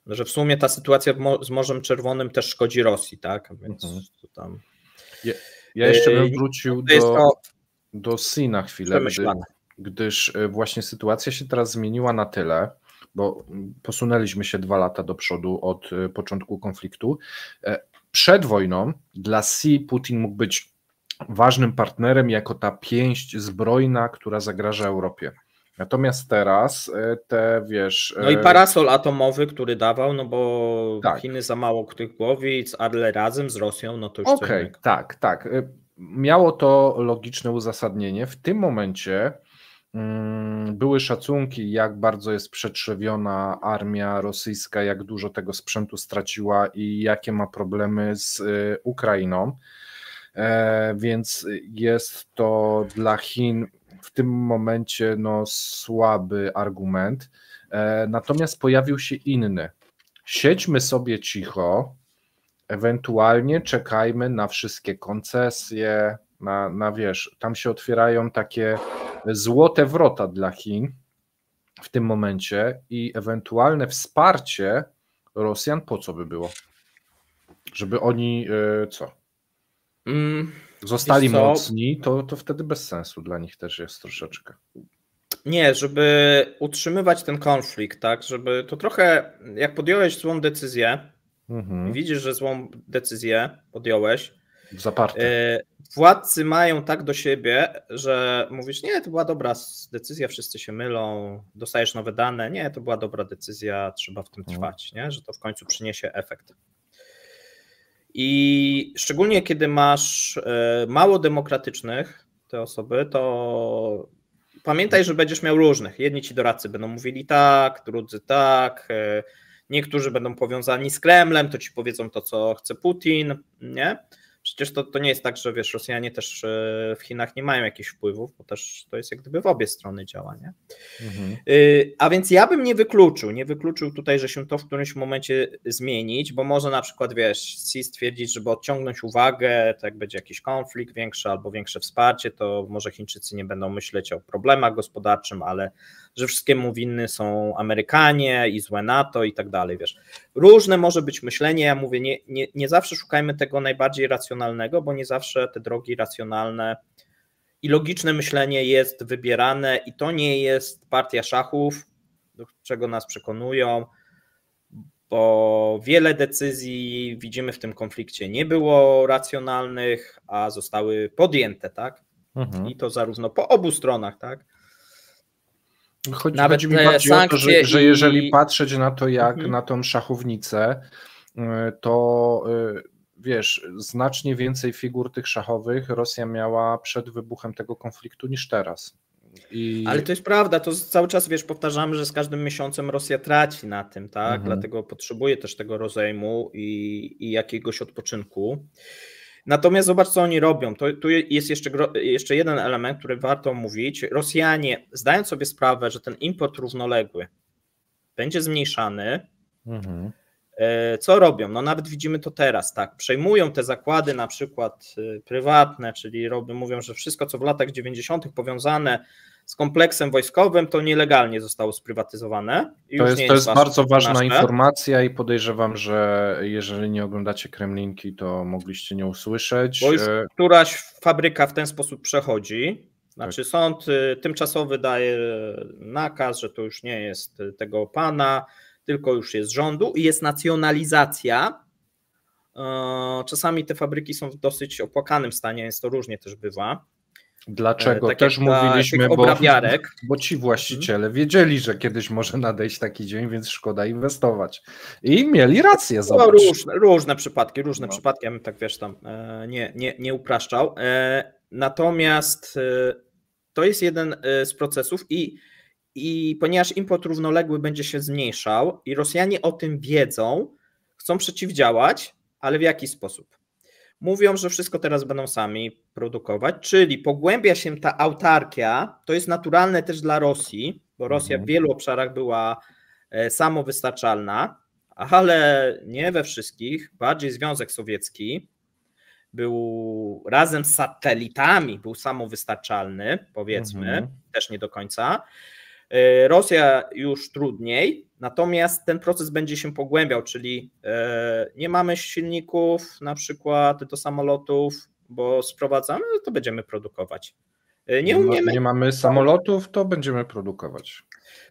że w sumie ta sytuacja z Morzem Czerwonym też szkodzi Rosji, tak? Więc mhm. to tam. Ja, ja jeszcze bym wrócił do do Si na chwilę, gdy, gdyż y, właśnie sytuacja się teraz zmieniła na tyle, bo posunęliśmy się dwa lata do przodu od y, początku konfliktu. E, przed wojną dla Si Putin mógł być ważnym partnerem jako ta pięść zbrojna, która zagraża Europie. Natomiast teraz y, te, wiesz... No i parasol atomowy, który dawał, no bo tak. Chiny za mało tych głowic, ale razem z Rosją, no to już... Okej, okay, tak, tak miało to logiczne uzasadnienie. W tym momencie mm, były szacunki, jak bardzo jest przetrzewiona armia rosyjska, jak dużo tego sprzętu straciła i jakie ma problemy z y, Ukrainą. E, więc jest to dla Chin w tym momencie no, słaby argument. E, natomiast pojawił się inny. Siedźmy sobie cicho, Ewentualnie czekajmy na wszystkie koncesje, na, na wiesz, tam się otwierają takie złote wrota dla Chin w tym momencie i ewentualne wsparcie Rosjan po co by było? Żeby oni yy, co? Mm, Zostali co? mocni, to, to wtedy bez sensu dla nich też jest troszeczkę. Nie, żeby utrzymywać ten konflikt, tak? Żeby to trochę, jak podjąłeś złą decyzję, Mhm. Widzisz, że złą decyzję podjąłeś. Zaparte. E, władcy mają tak do siebie, że mówisz, nie, to była dobra decyzja, wszyscy się mylą, dostajesz nowe dane, nie, to była dobra decyzja, trzeba w tym mhm. trwać, nie? że to w końcu przyniesie efekt. I szczególnie kiedy masz e, mało demokratycznych te osoby, to pamiętaj, że będziesz miał różnych. Jedni ci doradcy będą mówili tak, drudzy tak, e, Niektórzy będą powiązani z Kremlem, to ci powiedzą to, co chce Putin, nie? przecież to, to nie jest tak, że wiesz, Rosjanie też e, w Chinach nie mają jakichś wpływów, bo też to jest jak gdyby w obie strony działa, nie? Mhm. E, a więc ja bym nie wykluczył, nie wykluczył tutaj, że się to w którymś momencie zmienić, bo może na przykład, wiesz, Xi stwierdzić, żeby odciągnąć uwagę, tak będzie jakiś konflikt większy albo większe wsparcie, to może Chińczycy nie będą myśleć o problemach gospodarczym, ale że wszystkiemu winny są Amerykanie i złe NATO i tak dalej, wiesz. Różne może być myślenie, ja mówię, nie, nie, nie zawsze szukajmy tego najbardziej racjonalnego, racjonalnego, bo nie zawsze te drogi racjonalne i logiczne myślenie jest wybierane i to nie jest partia szachów, do czego nas przekonują, bo wiele decyzji widzimy w tym konflikcie nie było racjonalnych, a zostały podjęte, tak? Mhm. I to zarówno po obu stronach, tak? Chodzi, Nawet chodzi mi e, bardziej o to, że, że jeżeli i... patrzeć na to, jak mhm. na tą szachownicę, y, to y, wiesz, znacznie więcej figur tych szachowych Rosja miała przed wybuchem tego konfliktu niż teraz. I... Ale to jest prawda, to cały czas wiesz, powtarzamy, że z każdym miesiącem Rosja traci na tym, tak? Mhm. Dlatego potrzebuje też tego rozejmu i, i jakiegoś odpoczynku. Natomiast zobacz, co oni robią. To, tu jest jeszcze, jeszcze jeden element, który warto mówić. Rosjanie, zdając sobie sprawę, że ten import równoległy będzie zmniejszany, mhm. E, co robią? No nawet widzimy to teraz, tak, przejmują te zakłady na przykład y, prywatne, czyli robią, mówią, że wszystko co w latach 90. powiązane z kompleksem wojskowym, to nielegalnie zostało sprywatyzowane. to jest, to jest bardzo ważna informacja i podejrzewam, że jeżeli nie oglądacie Kremlinki, to mogliście nie usłyszeć. Bo już e, któraś fabryka w ten sposób przechodzi. Znaczy tak. sąd y, tymczasowy daje nakaz, że to już nie jest y, tego pana, tylko już jest rządu i jest nacjonalizacja. E, czasami te fabryki są w dosyć opłakanym stanie, więc to różnie też bywa. Dlaczego? E, tak Też mówiliśmy, bo, bo ci właściciele mhm. wiedzieli, że kiedyś może nadejść taki dzień, więc szkoda inwestować. I mieli rację, za No, różne, różne przypadki, różne no. przypadki, ja bym tak wiesz tam e, nie, nie, nie upraszczał. Natomiast to jest jeden z procesów i i ponieważ import równoległy będzie się zmniejszał i Rosjanie o tym wiedzą, chcą przeciwdziałać, ale w jaki sposób? Mówią, że wszystko teraz będą sami produkować, czyli pogłębia się ta autarkia, to jest naturalne też dla Rosji, bo Rosja w mhm. wielu obszarach była e, samowystarczalna, ale nie we wszystkich, bardziej Związek Sowiecki był razem z satelitami, był samowystarczalny, powiedzmy, mhm. też nie do końca. E, Rosja już trudniej, natomiast ten proces będzie się pogłębiał, czyli e, nie mamy silników na przykład do samolotów, bo sprowadzamy, to będziemy produkować. E, nie umiemy. Nie mamy samolotów, to będziemy produkować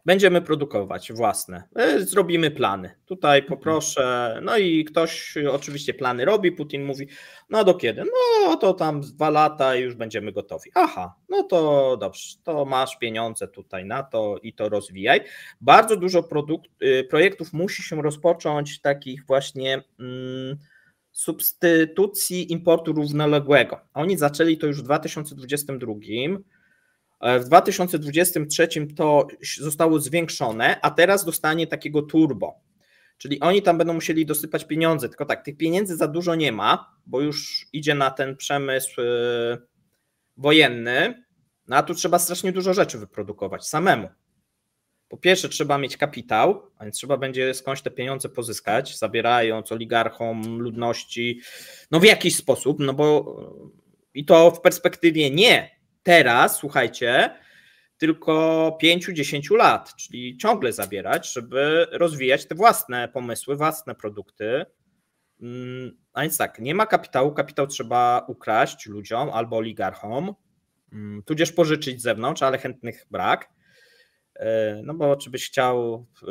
będziemy produkować własne. E, zrobimy plany. Tutaj mhm. poproszę, no i ktoś oczywiście plany robi, Putin mówi, no do kiedy? No to tam dwa lata i już będziemy gotowi. Aha, no to dobrze, to masz pieniądze tutaj na to i to rozwijaj. Bardzo dużo produkt, y, projektów musi się rozpocząć takich właśnie mm, substytucji importu równoległego. Oni zaczęli to już w 2022 E, w 2023 to zostało zwiększone, a teraz dostanie takiego turbo. Czyli oni tam będą musieli dosypać pieniądze. Tylko tak, tych pieniędzy za dużo nie ma, bo już idzie na ten przemysł e, wojenny. No a tu trzeba strasznie dużo rzeczy wyprodukować samemu. Po pierwsze, trzeba mieć kapitał, a więc trzeba będzie skądś te pieniądze pozyskać, zabierając oligarchom, ludności, no w jakiś sposób, no bo e, i to w perspektywie nie teraz, słuchajcie, tylko 5-10 lat, czyli ciągle zabierać, żeby rozwijać te własne pomysły, własne produkty. Mm, a więc tak, nie ma kapitału, kapitał trzeba ukraść ludziom albo oligarchom, mm, tudzież pożyczyć z zewnątrz, ale chętnych brak. E, no bo czy byś chciał. E,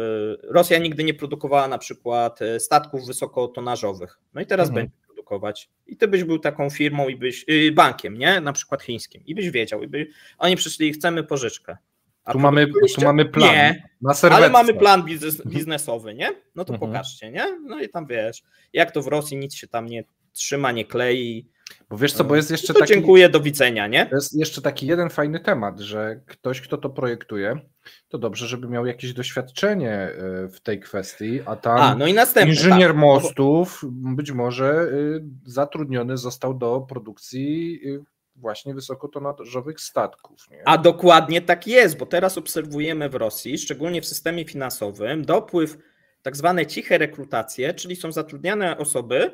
Rosja nigdy nie produkowała na przykład e, statków wysokotonażowych. No i teraz mhm. będzie produkować i ty byś był taką firmą i byś, yy, bankiem, nie? Na przykład chińskim i byś wiedział, i by, oni przyszli chcemy pożyczkę. A tu mamy, tu mamy plan. Nie, ale mamy plan biznes, mhm. biznesowy, nie? No to mhm. pokażcie, nie? No i tam wiesz, jak to w Rosji nic się tam nie trzyma, nie klei. Bo wiesz co, bo no jest jeszcze taki... dziękuję, do widzenia, nie? To jest jeszcze taki jeden fajny temat, że ktoś, kto to projektuje, to dobrze, żeby miał jakieś doświadczenie e, w tej kwestii, a tam a, no i następny, inżynier tak. mostów być może e, zatrudniony został do produkcji e, właśnie wysokotonażowych statków. Nie? A dokładnie tak jest, bo teraz obserwujemy w Rosji, szczególnie w systemie finansowym, dopływ tak zwane ciche rekrutacje, czyli są zatrudniane osoby,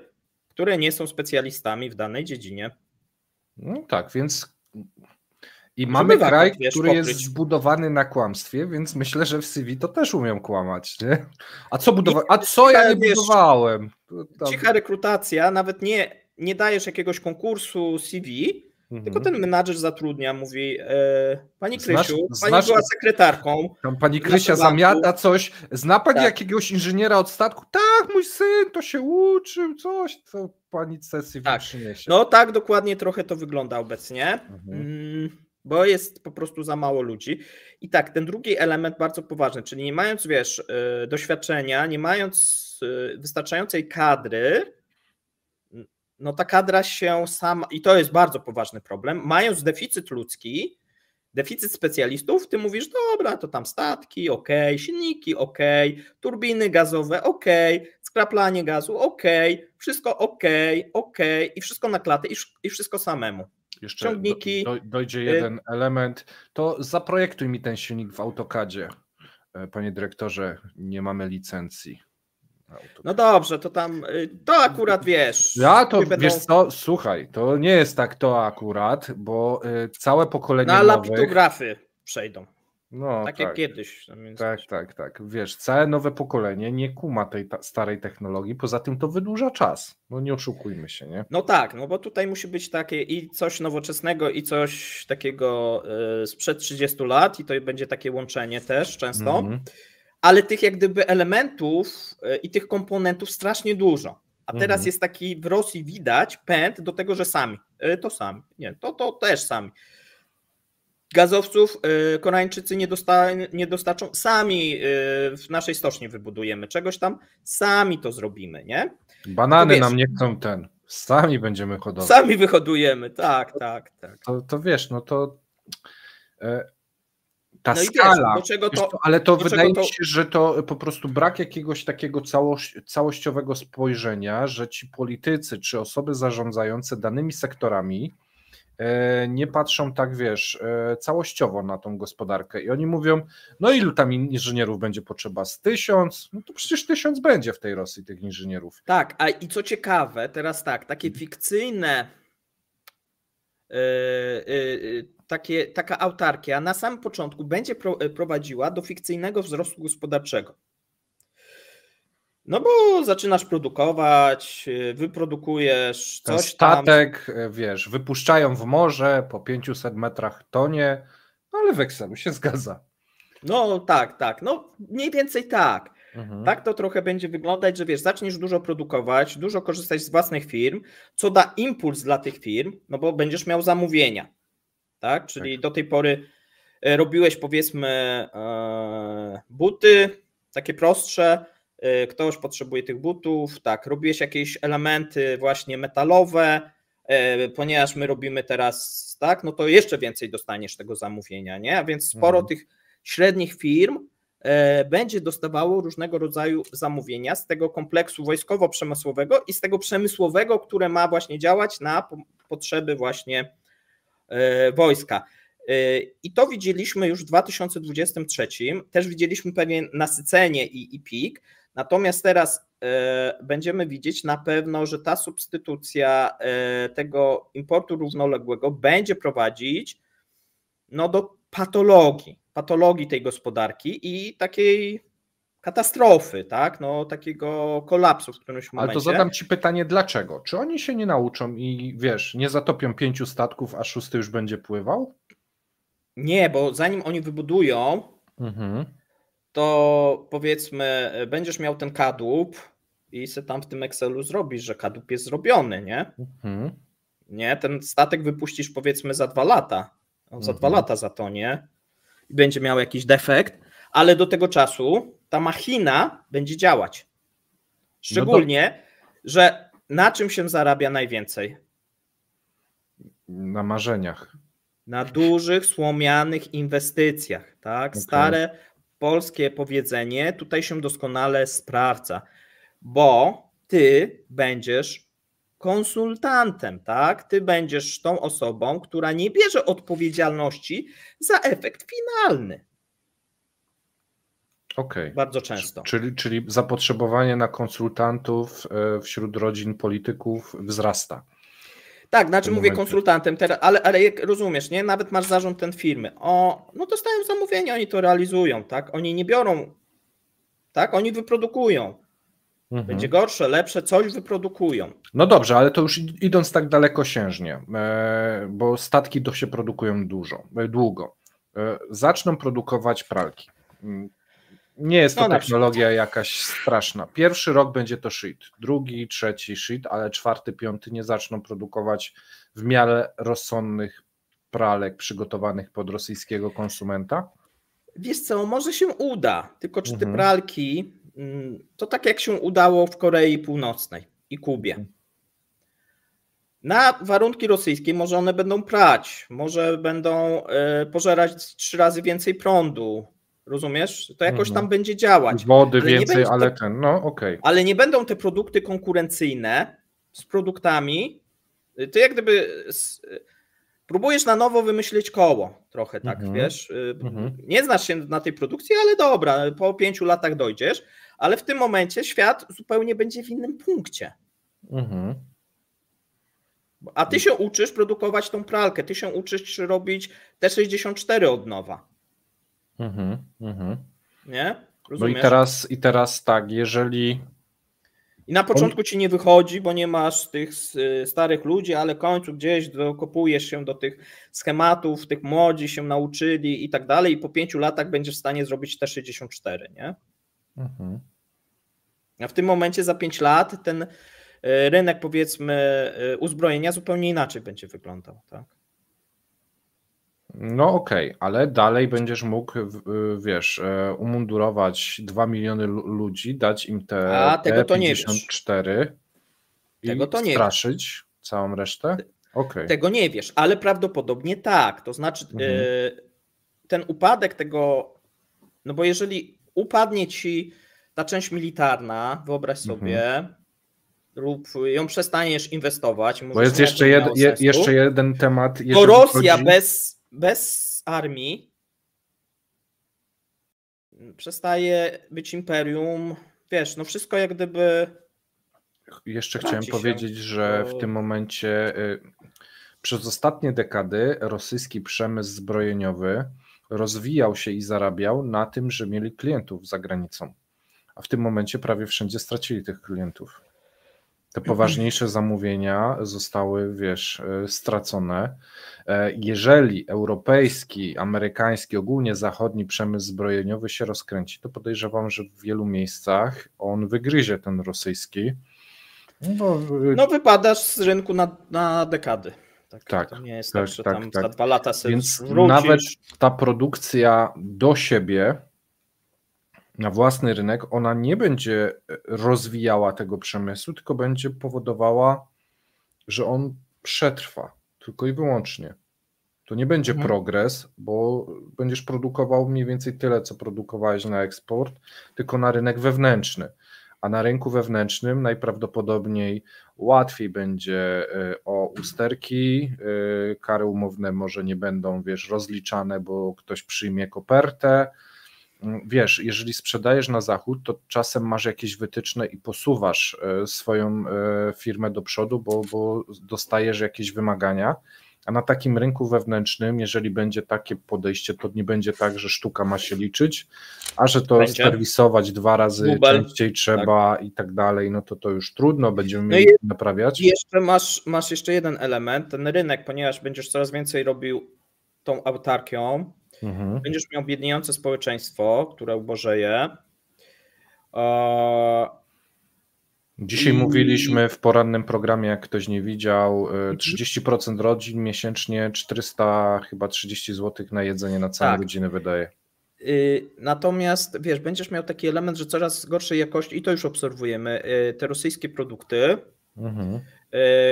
które nie są specjalistami w danej dziedzinie. No tak, więc i mamy tak, kraj, wiesz, który pokryć. jest zbudowany na kłamstwie, więc myślę, że w CV to też umiem kłamać, nie? A co budowa- A co ja nie budowałem? Cicha rekrutacja, nawet nie, nie dajesz jakiegoś konkursu CV, mhm. tylko ten menadżer zatrudnia, mówi e, Pani Krysiu, znasz, Pani znasz, była sekretarką. Tam Pani Krysia zamiata coś, zna Pani tak. jakiegoś inżyniera od statku? Tak, mój syn, to się uczył, coś, to Pani sesji tak. przyniesie. No tak, dokładnie trochę to wygląda obecnie. Mhm. Mm, bo jest po prostu za mało ludzi. I tak, ten drugi element bardzo poważny, czyli nie mając, wiesz, e, doświadczenia, nie mając e, wystarczającej kadry, no ta kadra się sama, i to jest bardzo poważny problem, mając deficyt ludzki, deficyt specjalistów, ty mówisz, dobra, to tam statki, ok, silniki, ok, turbiny gazowe, ok, skraplanie gazu, ok, wszystko ok, ok i wszystko na klatę i, i wszystko samemu jeszcze silniki. Do, dojdzie y, jeden element, to zaprojektuj mi ten silnik w AutoCADzie. E, panie dyrektorze, nie mamy licencji. No dobrze, to tam, y, to akurat wiesz. Ja to, będą... wiesz co, słuchaj, to nie jest tak to akurat, bo y, całe pokolenie Na nowych... lapidografy przejdą. No, tak, tak, jak kiedyś. No tak, tak, tak. Wiesz, całe nowe pokolenie nie kuma tej ta- starej technologii, poza tym to wydłuża czas. No nie oszukujmy się, nie? No tak, no bo tutaj musi być takie i coś nowoczesnego, i coś takiego y, sprzed 30 lat, i to będzie takie łączenie też często. Mm-hmm. Ale tych jak gdyby elementów y, i tych komponentów strasznie dużo. A teraz mm-hmm. jest taki w Rosji widać pęd do tego, że sami. Y, to sami. Nie, to, to też sami Gazowców y, Koreańczycy nie, dosta, nie dostarczą, sami y, w naszej stoczni wybudujemy czegoś tam, sami to zrobimy, nie? Banany nam nie chcą ten, sami będziemy hodować. Sami wyhodujemy, tak, tak, tak. To, to wiesz, no to e, ta no skala, wiesz, to, to, ale to wydaje mi się, że to po prostu brak jakiegoś takiego całość, całościowego spojrzenia, że ci politycy czy osoby zarządzające danymi sektorami E, nie patrzą tak, wiesz, e, całościowo na tą gospodarkę i oni mówią, no ilu tam inżynierów będzie potrzeba? Z tysiąc? No to przecież tysiąc będzie w tej Rosji tych inżynierów. Tak, a i co ciekawe, teraz tak, takie mhm. fikcyjne e, takie, taka autarkia na samym początku będzie prowadziła do fikcyjnego wzrostu gospodarczego. No bo zaczynasz produkować, y, wyprodukujesz coś Ten statek, tam. Y, wiesz, wypuszczają w morze, po 500 metrach tonie, no ale w Excelu się zgadza. No tak, tak, no mniej więcej tak. Mhm. Tak to trochę będzie wyglądać, że wiesz, zaczniesz dużo produkować, dużo korzystać z własnych firm, co da impuls dla tych firm, no bo będziesz miał zamówienia, tak? Czyli tak. do tej pory e, robiłeś powiedzmy e, buty, takie prostsze, Y, kto już potrzebuje tych butów, tak, robiłeś jakieś elementy właśnie metalowe, y, ponieważ my robimy teraz tak, no to jeszcze więcej dostaniesz tego zamówienia, nie? A więc sporo mhm. tych średnich firm y, będzie dostawało różnego rodzaju zamówienia z tego kompleksu wojskowo-przemysłowego i z tego przemysłowego, które ma właśnie działać na potrzeby właśnie wojska. I to widzieliśmy już w 2023, też widzieliśmy pewien nasycenie i, i pik, Natomiast teraz e, będziemy widzieć na pewno, że ta substytucja e, tego importu równoległego będzie prowadzić no, do patologii, patologii tej gospodarki i takiej katastrofy, tak? No, takiego kolapsu w którymś momencie. Ale to zadam Ci pytanie, dlaczego? Czy oni się nie nauczą i wiesz, nie zatopią pięciu statków, a szósty już będzie pływał? Nie, bo zanim oni wybudują, mhm to powiedzmy, e, będziesz miał ten kadłub i se tam w tym Excelu zrobisz, że kadłub jest zrobiony, nie? Mhm. Nie, ten statek wypuścisz powiedzmy za dwa lata. On za dwa mhm. lata zatonie i będzie miał jakiś defekt, ale do tego czasu ta machina będzie działać. Szczególnie, no to... że na czym się zarabia najwięcej? Na marzeniach. Na dużych, słomianych inwestycjach, tak? Okay. Stare polskie powiedzenie tutaj się doskonale sprawdza, bo ty będziesz konsultantem, tak? Ty będziesz tą osobą, która nie bierze odpowiedzialności za efekt finalny. Okej. Okay. Bardzo często. Czyli, czyli zapotrzebowanie na konsultantów e, wśród rodzin polityków wzrasta. Tak, znaczy mówię momencie. konsultantem, teraz, ale, ale rozumiesz, nie? Nawet masz zarząd ten firmy. O, no dostają zamówienie, oni to realizują, tak? Oni nie biorą, tak? Oni wyprodukują. Mhm. Będzie gorsze, lepsze, coś wyprodukują. No dobrze, ale to już idąc tak dalekosiężnie, e, bo statki to się produkują dużo, e, długo. E, zaczną produkować pralki mm, nie jest to no, technologia jakaś straszna. Pierwszy rok będzie to shit, drugi, trzeci shit, ale czwarty, piąty nie zaczną produkować w miarę rozsądnych pralek przygotowanych pod rosyjskiego konsumenta? Wiesz co, może się uda, tylko czy te mhm. pralki, mm, to tak jak się udało w Korei Północnej i Kubie. Mhm. Na warunki rosyjskie może one będą prać, może będą e, pożerać trzy razy więcej prądu, Rozumiesz? To jakoś mhm. tam będzie działać. Wody ale więcej, ale te, tak- ten, no okej. Okay. Ale nie będą te produkty konkurencyjne z produktami. Ty jak gdyby z, y, próbujesz na nowo wymyślić koło, trochę tak, mhm. wiesz? Y, mhm. Nie znasz się na tej produkcji, ale dobra, po pięciu latach dojdziesz, ale w tym momencie świat zupełnie będzie w innym punkcie. A ty się uczysz produkować tą pralkę, ty się uczysz robić te 64 od nowa. Mhm, mhm. Nie? Rozumiesz? No i teraz, i teraz tak, jeżeli. I na początku ci nie wychodzi, bo nie masz tych y, starych ludzi, ale w końcu gdzieś dokopujesz się do tych schematów, tych młodzi się nauczyli i tak dalej, i po pięciu latach będziesz w stanie zrobić te 64, nie? Mhm. A w tym momencie za pięć lat ten y, rynek, powiedzmy, y, uzbrojenia zupełnie inaczej będzie wyglądał, tak? No okej, okay, ale dalej będziesz mógł, y, wiesz, e, umundurować 2 miliony ludzi, dać im te, A, tego te to 54 nie wiesz. i tego to nie straszyć wiesz. całą resztę? Okay. Tego nie wiesz, ale prawdopodobnie tak. To znaczy e, mhm. ten upadek tego, no bo jeżeli upadnie ci ta część militarna, wyobraź mhm. sobie, mhm lub ją przestaniesz inwestować. Bo jest jeszcze, jed, je, jeszcze jeden temat. To Rosja chodzi... bez bez armii przestaje być imperium. Wiesz, no wszystko jak gdyby. Jeszcze chciałem powiedzieć, że w tym momencie y, przez ostatnie dekady rosyjski przemysł zbrojeniowy rozwijał się i zarabiał na tym, że mieli klientów za granicą. A w tym momencie prawie wszędzie stracili tych klientów. Te poważniejsze zamówienia zostały, wiesz, e, stracone. E, jeżeli europejski, amerykański, ogólnie zachodni przemysł zbrojeniowy się rozkręci, to podejrzewam, że w wielu miejscach on wygryzie ten rosyjski. No bo... E, no, wypadasz z rynku na, na dekady. Tak, tak, to nie jest tak, tak że tak, tam tak. za dwa lata sobie Więc wrócisz. nawet ta produkcja do siebie na własny rynek, ona nie będzie e, rozwijała tego przemysłu, tylko będzie powodowała, że on przetrwa tylko i wyłącznie. To nie będzie mhm. progres, bo będziesz produkował mniej więcej tyle, co produkowałeś na eksport, tylko na rynek wewnętrzny. A na rynku wewnętrznym najprawdopodobniej łatwiej będzie e, o usterki, e, kary umowne może nie będą, wiesz, rozliczane, bo ktoś przyjmie kopertę, wiesz, jeżeli sprzedajesz na zachód, to czasem masz jakieś wytyczne i posuwasz e, swoją e, firmę do przodu, bo, bo dostajesz jakieś wymagania. A na takim rynku wewnętrznym, jeżeli będzie takie podejście, to nie będzie tak, że sztuka ma się liczyć, a że to będzie. serwisować dwa razy Google. częściej tak. trzeba tak. i tak dalej, no to to już trudno, będziemy no mieli i naprawiać. Jeszcze masz, masz jeszcze jeden element, ten rynek, ponieważ będziesz coraz więcej robił tą autarkią, Mhm. Będziesz miał biedniejące społeczeństwo, które ubożeje. E... Dzisiaj I... mówiliśmy w porannym programie, jak ktoś nie widział, 30% y, mhm. rodzin miesięcznie 400 chyba 30 zł na jedzenie na całą tak. rodzinę wydaje. Y, natomiast wiesz, będziesz miał taki element, że coraz gorszej jakości, i to już obserwujemy, y, te rosyjskie produkty, mhm.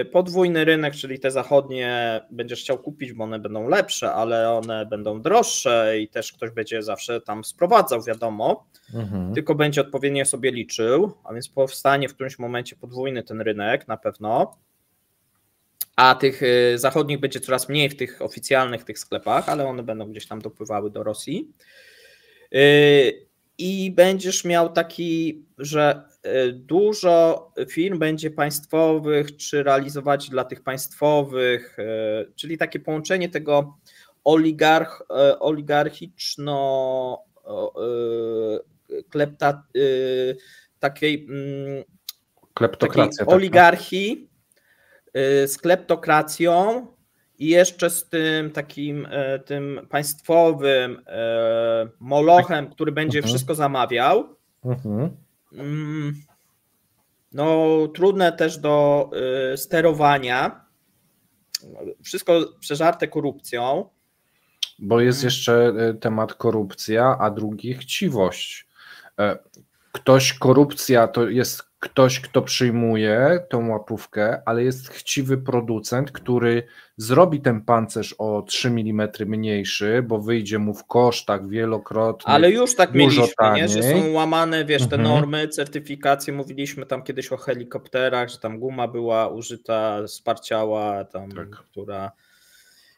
Y, podwójny rynek, czyli te zachodnie będziesz chciał kupić, bo one będą lepsze, ale one będą droższe i też ktoś będzie zawsze tam sprowadzał, wiadomo, mhm. tylko będzie odpowiednio sobie liczył, a więc powstanie w którymś momencie podwójny ten rynek na pewno. A tych y, zachodnich będzie coraz mniej w tych oficjalnych tych sklepach, ale one będą gdzieś tam dopływały do Rosji. Y, I będziesz miał taki, że E, dużo firm będzie państwowych, czy realizować dla tych państwowych, e, czyli takie połączenie tego oligarch, e, oligarchiczno klepta, takiej mm, kleptokracji tak, no. oligarchii z kleptokracją i jeszcze z tym takim tym państwowym molochem, który będzie mhm. wszystko zamawiał. Mhm. Mm, no, trudne też do y, sterowania. Wszystko przeżarte korupcją. Bo jest jeszcze y, temat korupcja, a drugi chciwość e, ktoś, korupcja to jest ktoś, kto przyjmuje tą łapówkę, ale jest chciwy producent, który zrobi ten pancerz o 3 mm mniejszy, bo wyjdzie mu w kosztach wielokrotnie. Ale już tak mieliśmy, taniej. nie? że są łamane, wiesz, te mhm. normy, certyfikacje. Mówiliśmy tam kiedyś o helikopterach, że tam guma była użyta, sparciała, tam, tak. która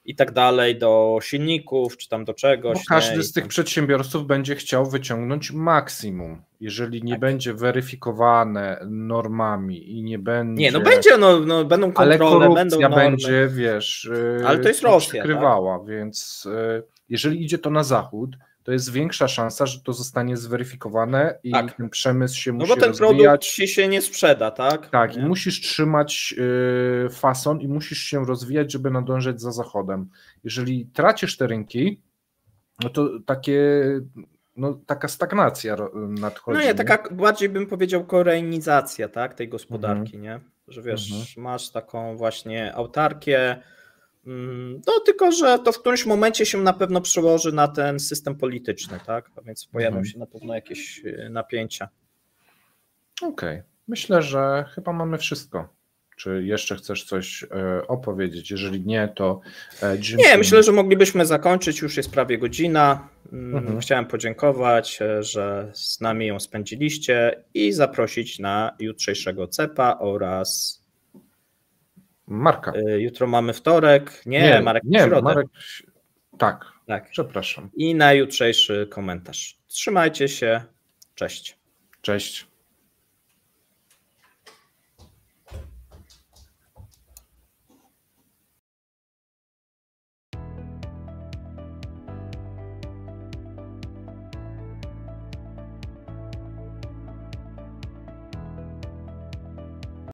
i tak dalej, do silników, czy tam do czegoś. Bo każdy nie, z tych tam... przedsiębiorców będzie chciał wyciągnąć maksimum. Jeżeli nie tak. będzie weryfikowane normami i nie będzie. Nie, no będzie, no, no będą kontrole, ale będą normy. będzie, wiesz. Y, ale to jest Rosja. Tak? Przykrywała, tak? więc y, jeżeli idzie to na zachód, to jest większa szansa, że to zostanie zweryfikowane i tak. ten przemysł się no musi No bo ten rozwijać. produkt się nie sprzeda, tak? Tak, nie? i musisz trzymać y, fason i musisz się rozwijać, żeby nadążać za zachodem. Jeżeli tracisz te rynki, no to takie no, taka stagnacja nadchodzi. No nie, taka bardziej bym powiedział koreanizacja tak, tej gospodarki, mhm. nie? Że wiesz, mhm. masz taką właśnie autarkię, Mm, no, tylko że to w którymś momencie się na pewno przełoży na ten system polityczny, tak? A więc pojawią mhm. się na pewno jakieś e, napięcia. Okej. Okay. Myślę, że chyba mamy wszystko. Czy jeszcze chcesz coś e, opowiedzieć? Jeżeli nie, to. Jim e, nie, myślę, że moglibyśmy zakończyć. Już jest prawie godzina. Mm, mhm. Chciałem podziękować, że z nami ją spędziliście i zaprosić na jutrzejszego CEPA oraz Marka. Y, jutro mamy wtorek. Nie, nie Marek nie, środę. Marek... Tak. tak. Przepraszam. I na jutrzejszy komentarz. Trzymajcie się. Cześć. Cześć.